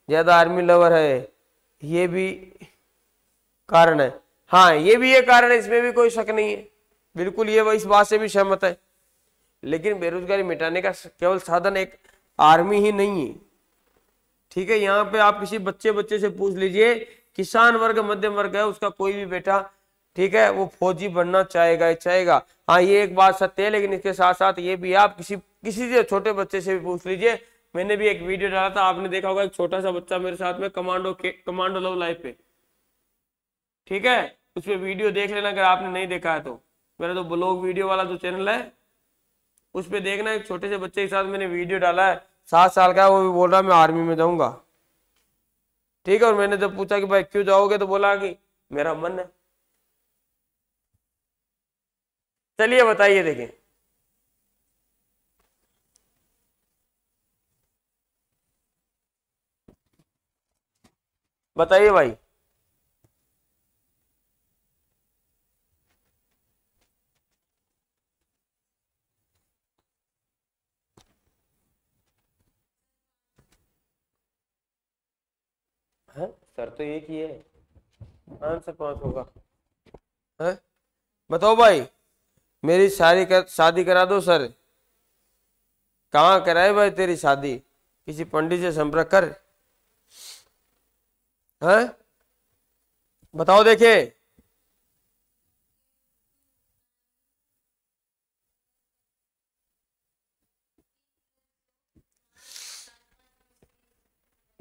ज़्यादा आर्मी लवर है ये भी कारण है हाँ ये भी ये कारण है इसमें भी कोई शक नहीं है बिल्कुल ये इस बात से भी सहमत है लेकिन बेरोजगारी मिटाने का केवल साधन एक आर्मी ही नहीं है ठीक है यहाँ पे आप किसी बच्चे बच्चे से पूछ लीजिए किसान वर्ग मध्यम वर्ग है उसका कोई भी बेटा ठीक है वो फौजी बनना चाहेगा चाहेगा हाँ ये एक बात सत्य है लेकिन इसके साथ साथ ये भी आप किसी किसी से छोटे बच्चे से भी पूछ लीजिए मैंने भी एक वीडियो डाला था आपने देखा होगा एक छोटा सा बच्चा मेरे साथ में कमांडो के कमांडो लव लाइफ पे ठीक है उस पर वीडियो देख लेना अगर आपने नहीं देखा है तो मेरा तो ब्लॉग वीडियो वाला जो चैनल है उस पर देखना एक छोटे से बच्चे के साथ मैंने वीडियो डाला है सात साल का वो भी बोल रहा मैं आर्मी में जाऊंगा ठीक है और मैंने जब पूछा कि भाई क्यों जाओगे तो बोला कि मेरा मन है चलिए बताइए देखें बताइए भाई सर तो एक ही है आंसर पांच होगा है बताओ भाई मेरी सारी कर, शादी करा दो सर कहा कराए भाई तेरी शादी किसी पंडित से संपर्क कर है? बताओ देखे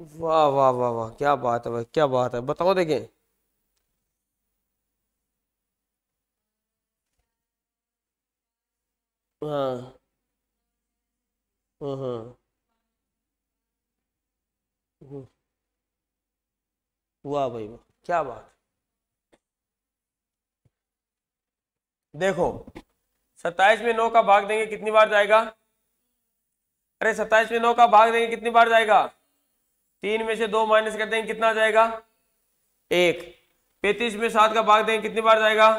वाह वाह वाह वाह क्या बात है भाई क्या बात है बताओ देखें हाँ हाँ वाह भाई वाह क्या बात देखो सत्ताईस में नौ का भाग देंगे कितनी बार जाएगा अरे सत्ताईस में नौ का भाग देंगे कितनी बार जाएगा तीन में से दो माइनस करते हैं कितना जाएगा एक पैतीस में सात का भाग देंगे कितनी बार जाएगा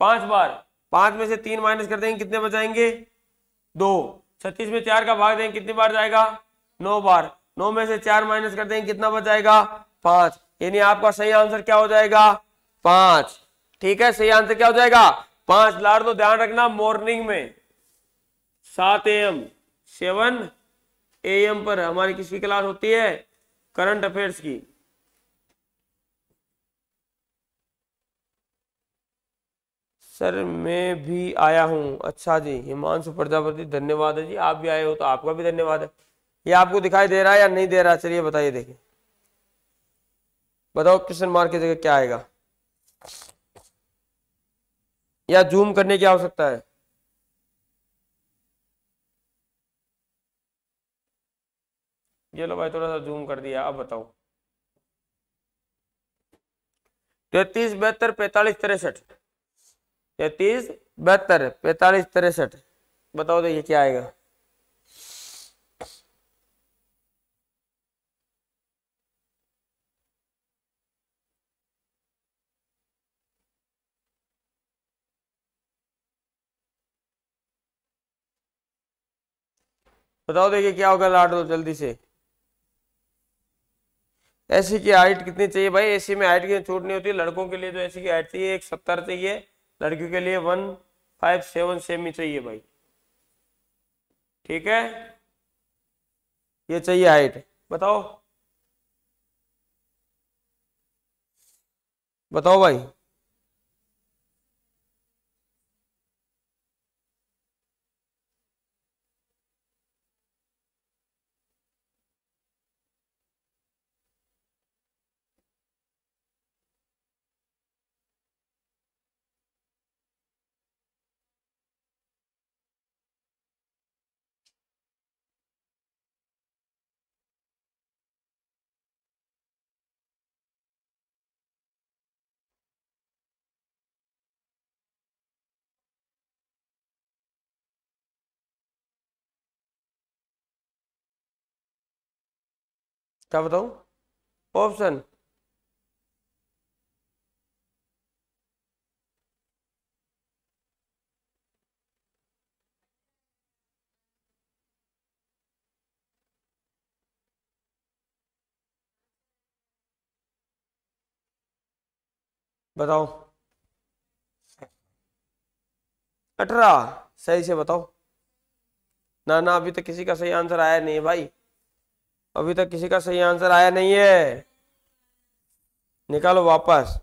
पांच बार पांच में से तीन माइनस कर देंगे कितने बचाएंगे दो छत्तीस में चार का भाग देंगे कितनी बार जाएगा नौ बार नौ में से चार माइनस कर देंगे कितना बचाएगा पांच यानी आपका सही आंसर क्या हो जाएगा पांच ठीक है सही आंसर क्या हो जाएगा पांच लार दो ध्यान रखना मॉर्निंग में सात एम सेवन एम पर हमारी किसकी क्लास होती है करंट अफेयर्स की सर मैं भी आया हूं अच्छा जी हिमांशु प्रजापति धन्यवाद है जी आप भी आए हो तो आपका भी धन्यवाद है ये आपको दिखाई दे रहा है या नहीं दे रहा चलिए बताइए देखिए बताओ क्वेश्चन मार्क की जगह क्या आएगा या जूम करने की आवश्यकता है ये लो भाई थोड़ा सा जूम कर दिया अब बताओ तैतीस बहत्तर पैतालीस तिरसठ तैतीस बहत्तर पैतालीस तिरसठ बताओ तो ये क्या आएगा बताओ देखिए तो क्या होगा लाड दो जल्दी से ऐसी की हाइट कितनी चाहिए भाई ऐसी में हाइट कितनी छूट नहीं होती लड़कों के लिए जो ऐसी की हाइट चाहिए एक सत्तर चाहिए लड़कियों के लिए वन फाइव सेवन सेमी चाहिए भाई ठीक है ये चाहिए हाइट बताओ बताओ भाई क्या बताऊं ऑप्शन बताओ अठारह सही से बताओ ना ना अभी तक किसी का सही आंसर आया नहीं भाई अभी तक किसी का सही आंसर आया नहीं है निकालो वापस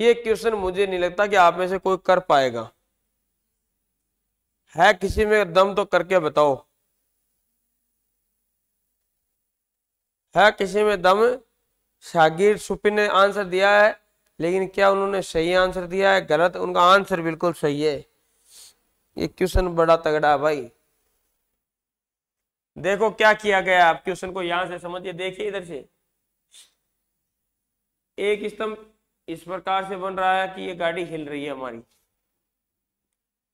ये क्वेश्चन मुझे नहीं लगता कि आप में से कोई कर पाएगा है किसी में दम तो करके बताओ है किसी में दम शागिर सुपी ने आंसर दिया है लेकिन क्या उन्होंने सही आंसर दिया है गलत उनका आंसर बिल्कुल सही है ये क्वेश्चन बड़ा तगड़ा है भाई देखो क्या किया गया आप क्वेश्चन को यहां से समझिए देखिए इधर से एक स्तंभ इस प्रकार से बन रहा है कि ये गाड़ी हिल रही है हमारी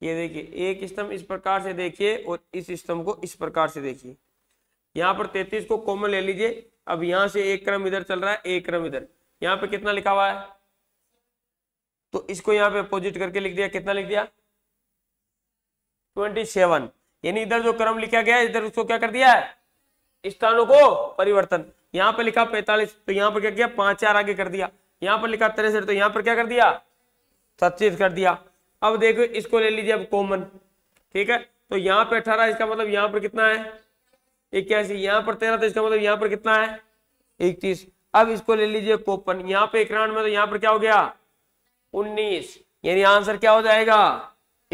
ये देखिए एक स्तंभ इस प्रकार से देखिए और इस स्तंभ को इस प्रकार से देखिए यहाँ पर तैतीस को कॉमन ले लीजिए अब यहां से एक क्रम इधर चल रहा है एक क्रम इधर यहाँ पे कितना लिखा हुआ है तो इसको यहाँ पे अपोजिट करके लिख दिया कितना लिख दिया ट्वेंटी सेवन यानी इधर जो क्रम लिखा गया इधर उसको क्या कर दिया है स्थानों को परिवर्तन यहाँ पे लिखा पैतालीस तो यहाँ पे क्या किया पांच चार आगे कर दिया यहां पर लिखा तिरसठ तो यहां पर क्या कर दिया छत्तीस कर दिया अब देखो इसको ले लीजिए अब कॉमन ठीक है तो यहां पर अठारह इसका मतलब यहां पर कितना है इक्यासी यहां पर तेरह तो इसका मतलब यहां पर कितना है इकतीस अब इसको ले लीजिए कोपन यहाँ पे इक्यानवे तो यहां पर क्या हो गया उन्नीस यानी आंसर क्या हो जाएगा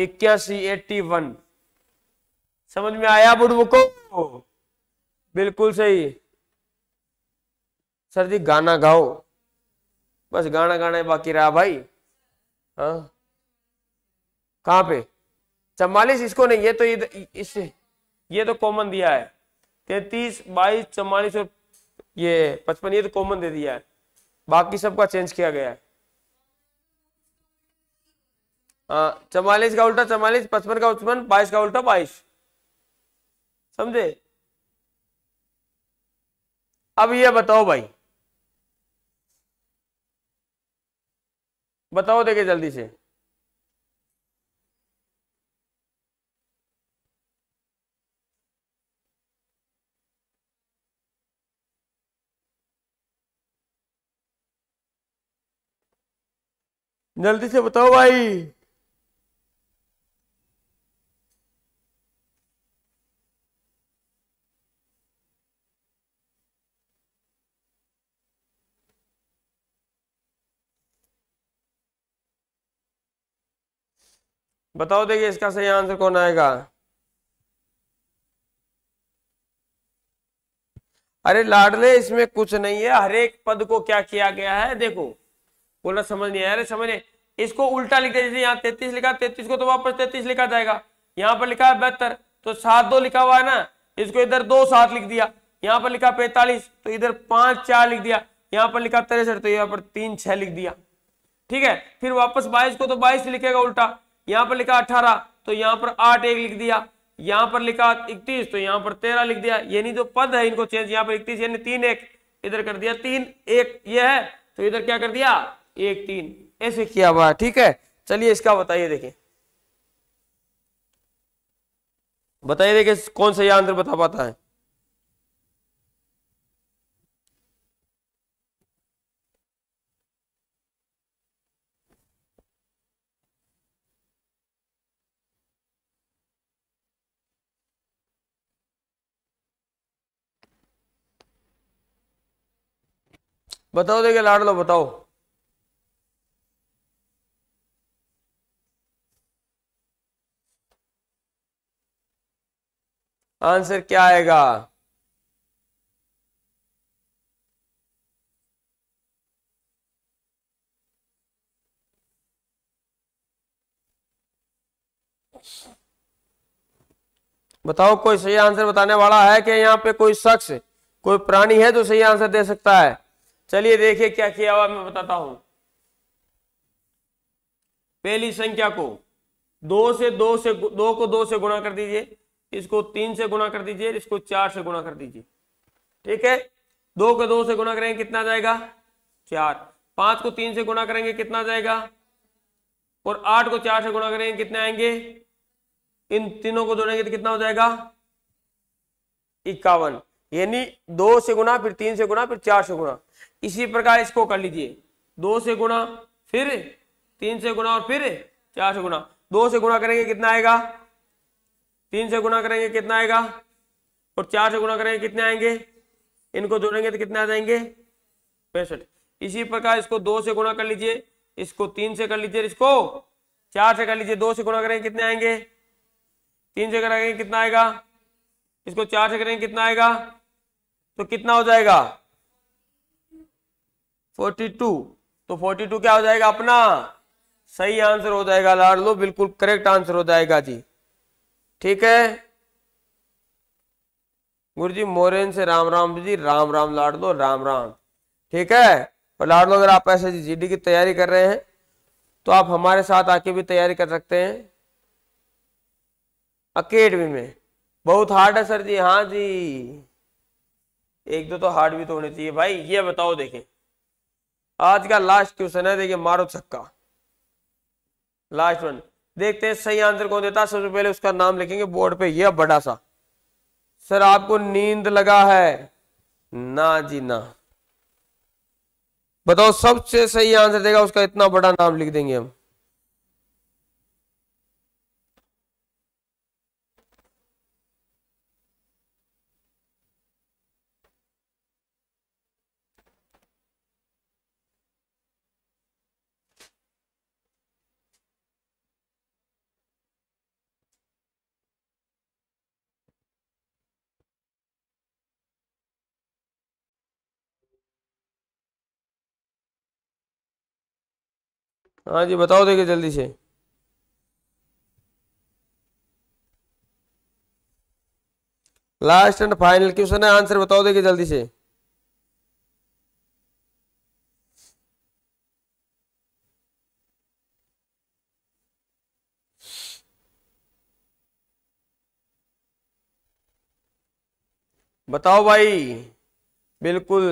इक्यासी एट्टी वन समझ में आया बुढ़बुको बिल्कुल सही सर जी गाना गाओ बस गाना गाना बाकी रहा भाई हाँ पे चवालीस इसको नहीं ये तो ये इस ये तो कॉमन दिया है तैतीस बाईस चवालीस और ये पचपन ये तो कॉमन दे दिया है बाकी सबका चेंज किया गया है हाँ, चवालीस का उल्टा चवालीस पचपन का उचपन बाईस का उल्टा बाईस समझे अब ये बताओ भाई बताओ देखे जल्दी से जल्दी से बताओ भाई बताओ देखिए इसका सही आंसर कौन आएगा अरे लाडले इसमें कुछ नहीं है हर एक पद को क्या किया गया है देखो बोला समझ नहीं आया अरे समझ नहीं इसको उल्टा लिख जैसे यहाँ तैतीस लिखा तैतीस को तो वापस तैतीस लिखा जाएगा यहाँ पर लिखा है बेहतर तो सात दो लिखा हुआ है ना इसको इधर दो सात लिख दिया यहाँ पर लिखा पैंतालीस तो इधर पांच चार लिख दिया यहाँ पर लिखा तिरसठ तो यहाँ पर तीन छह लिख दिया ठीक है फिर वापस बाईस को तो बाईस लिखेगा उल्टा यहां पर लिखा अठारह तो यहां पर आठ एक लिख दिया यहां पर लिखा इकतीस तो यहां पर तेरह लिख दिया यानी जो पद है इनको चेंज यहां पर इकतीस यानी तीन एक इधर कर दिया तीन एक ये है तो इधर क्या कर दिया एक तीन ऐसे किया हुआ ठीक है चलिए इसका बताइए देखिए बताइए देखिए कौन सा यह आंसर बता पाता है बताओ देखे लाड लो बताओ आंसर क्या आएगा बताओ कोई सही आंसर बताने वाला है कि यहां पे कोई शख्स कोई प्राणी है जो सही आंसर दे सकता है चलिए देखिए क्या किया हुआ मैं बताता हूं पहली संख्या को दो से दो से दो को दो से गुणा कर दीजिए इसको तीन से गुणा कर दीजिए इसको चार से गुणा कर दीजिए ठीक है दो को दो से गुणा करेंगे कितना जाएगा चार पांच को तीन से गुणा करेंगे कितना जाएगा और आठ को चार से गुणा करेंगे कितने आएंगे इन तीनों को जोड़ेंगे तो कितना हो जाएगा इक्यावन यानी दो से गुणा फिर तीन से गुणा फिर चार से गुणा इसी प्रकार इसको कर लीजिए दो से गुणा फिर तीन से गुणा और फिर चार से गुणा दो से गुणा करेंगे कितना आएगा तीन से गुणा करेंगे कितना आएगा और चार से गुणा करेंगे कितने आएंगे इनको जोड़ेंगे तो कितने आ जाएंगे पैंसठ इसी प्रकार इसको दो से गुणा कर लीजिए इसको तीन से कर लीजिए इसको चार से कर लीजिए दो से गुणा करेंगे कितने आएंगे तीन से करेंगे कितना आएगा इसको चार से करेंगे कितना आएगा तो कितना हो जाएगा फोर्टी टू तो फोर्टी टू क्या हो जाएगा अपना सही आंसर हो जाएगा लाड़ लो बिल्कुल करेक्ट आंसर हो जाएगा जी ठीक है गुरु जी मोरेन से राम राम जी राम राम लाड़ लो राम राम ठीक है और लाड़ लो अगर आप ऐसे जी जी की तैयारी कर रहे हैं तो आप हमारे साथ आके भी तैयारी कर सकते हैं अकेडमी में बहुत हार्ड है सर जी हाँ जी एक दो तो हार्ड भी तो होने चाहिए भाई ये बताओ देखें आज का लास्ट क्वेश्चन है देखिए मारो छक्का लास्ट वन देखते हैं सही आंसर कौन देता है सबसे पहले उसका नाम लिखेंगे बोर्ड पे यह बड़ा सा सर आपको नींद लगा है ना जी ना बताओ सबसे सही आंसर देगा उसका इतना बड़ा नाम लिख देंगे हम हाँ जी बताओ देखिए जल्दी से लास्ट एंड फाइनल क्वेश्चन है आंसर बताओ देखिए जल्दी से बताओ भाई बिल्कुल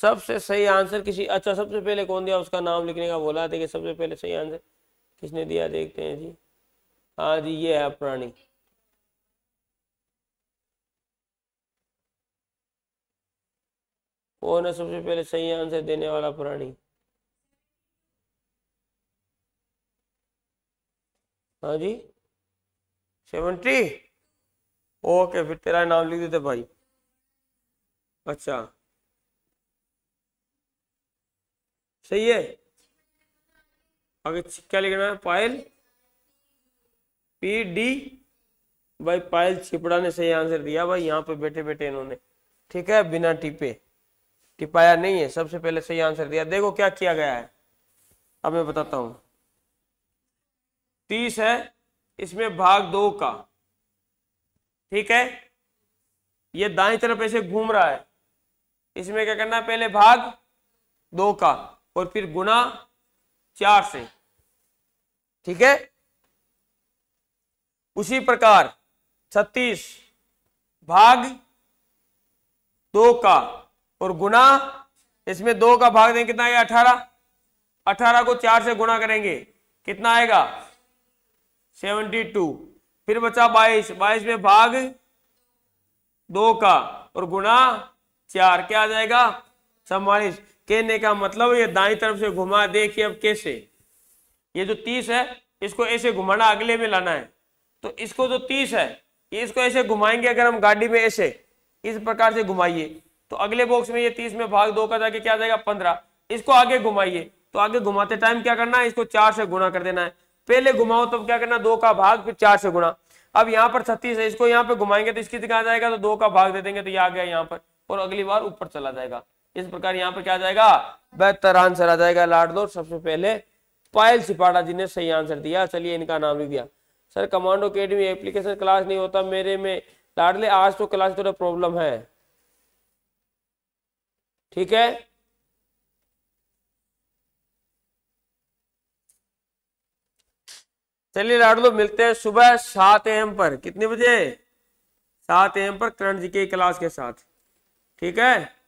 सबसे सही आंसर किसी अच्छा सबसे पहले कौन दिया उसका नाम लिखने का बोला देखिए सबसे पहले सही आंसर किसने दिया देखते हैं जी हाँ जी ये है प्राणी कौन है सबसे पहले सही आंसर देने वाला प्राणी हाँ जी सेवेंटी ओके फिर तेरा नाम लिख देते भाई अच्छा सही है आगे क्या लिखना है पायल पी डी भाई पायल छिपड़ा ने सही आंसर दिया भाई यहाँ पे बैठे बैठे इन्होंने ठीक है बिना टिपे टिपाया नहीं है सबसे पहले सही आंसर दिया देखो क्या किया गया है अब मैं बताता हूं तीस है इसमें भाग दो का ठीक है ये दाई तरफ ऐसे घूम रहा है इसमें क्या करना है पहले भाग दो का और फिर गुना चार से ठीक है उसी प्रकार छत्तीस भाग दो का और गुना इसमें दो का भाग दें कितना आएगा अठारह अठारह को चार से गुना करेंगे कितना आएगा सेवेंटी टू फिर बचा बाईस बाईस में भाग दो का और गुना चार क्या आ जाएगा चौवालीस कहने का मतलब ये दाई तरफ से घुमा देखिए अब कैसे ये जो तीस है इसको ऐसे घुमाना अगले में लाना है तो इसको जो तीस है इसको ऐसे घुमाएंगे अगर हम गाड़ी में ऐसे इस प्रकार से घुमाइए तो अगले बॉक्स में ये तीस में भाग दो का जाके क्या जाएगा पंद्रह इसको आगे घुमाइए तो आगे घुमाते टाइम क्या करना है इसको चार से गुणा कर देना है पहले घुमाओ तब तो क्या करना दो का भाग फिर चार से गुणा अब यहाँ पर छत्तीस है इसको यहाँ पे घुमाएंगे तो इसकी दिखा जाएगा तो दो का भाग दे देंगे तो ये आ गया यहाँ पर और अगली बार ऊपर चला जाएगा इस प्रकार यहाँ पर क्या आ जाएगा बेहतर आंसर आ जाएगा लाट दो सबसे पहले पायल सिपाड़ा जी ने सही आंसर दिया चलिए इनका नाम लिख दिया sir commando academy application class नहीं होता मेरे में लाडले आज तो क्लास थोड़ा प्रॉब्लम है ठीक है चलिए लाडलो मिलते हैं सुबह सात एम पर कितने बजे सात एम पर करण जी के क्लास के साथ ठीक है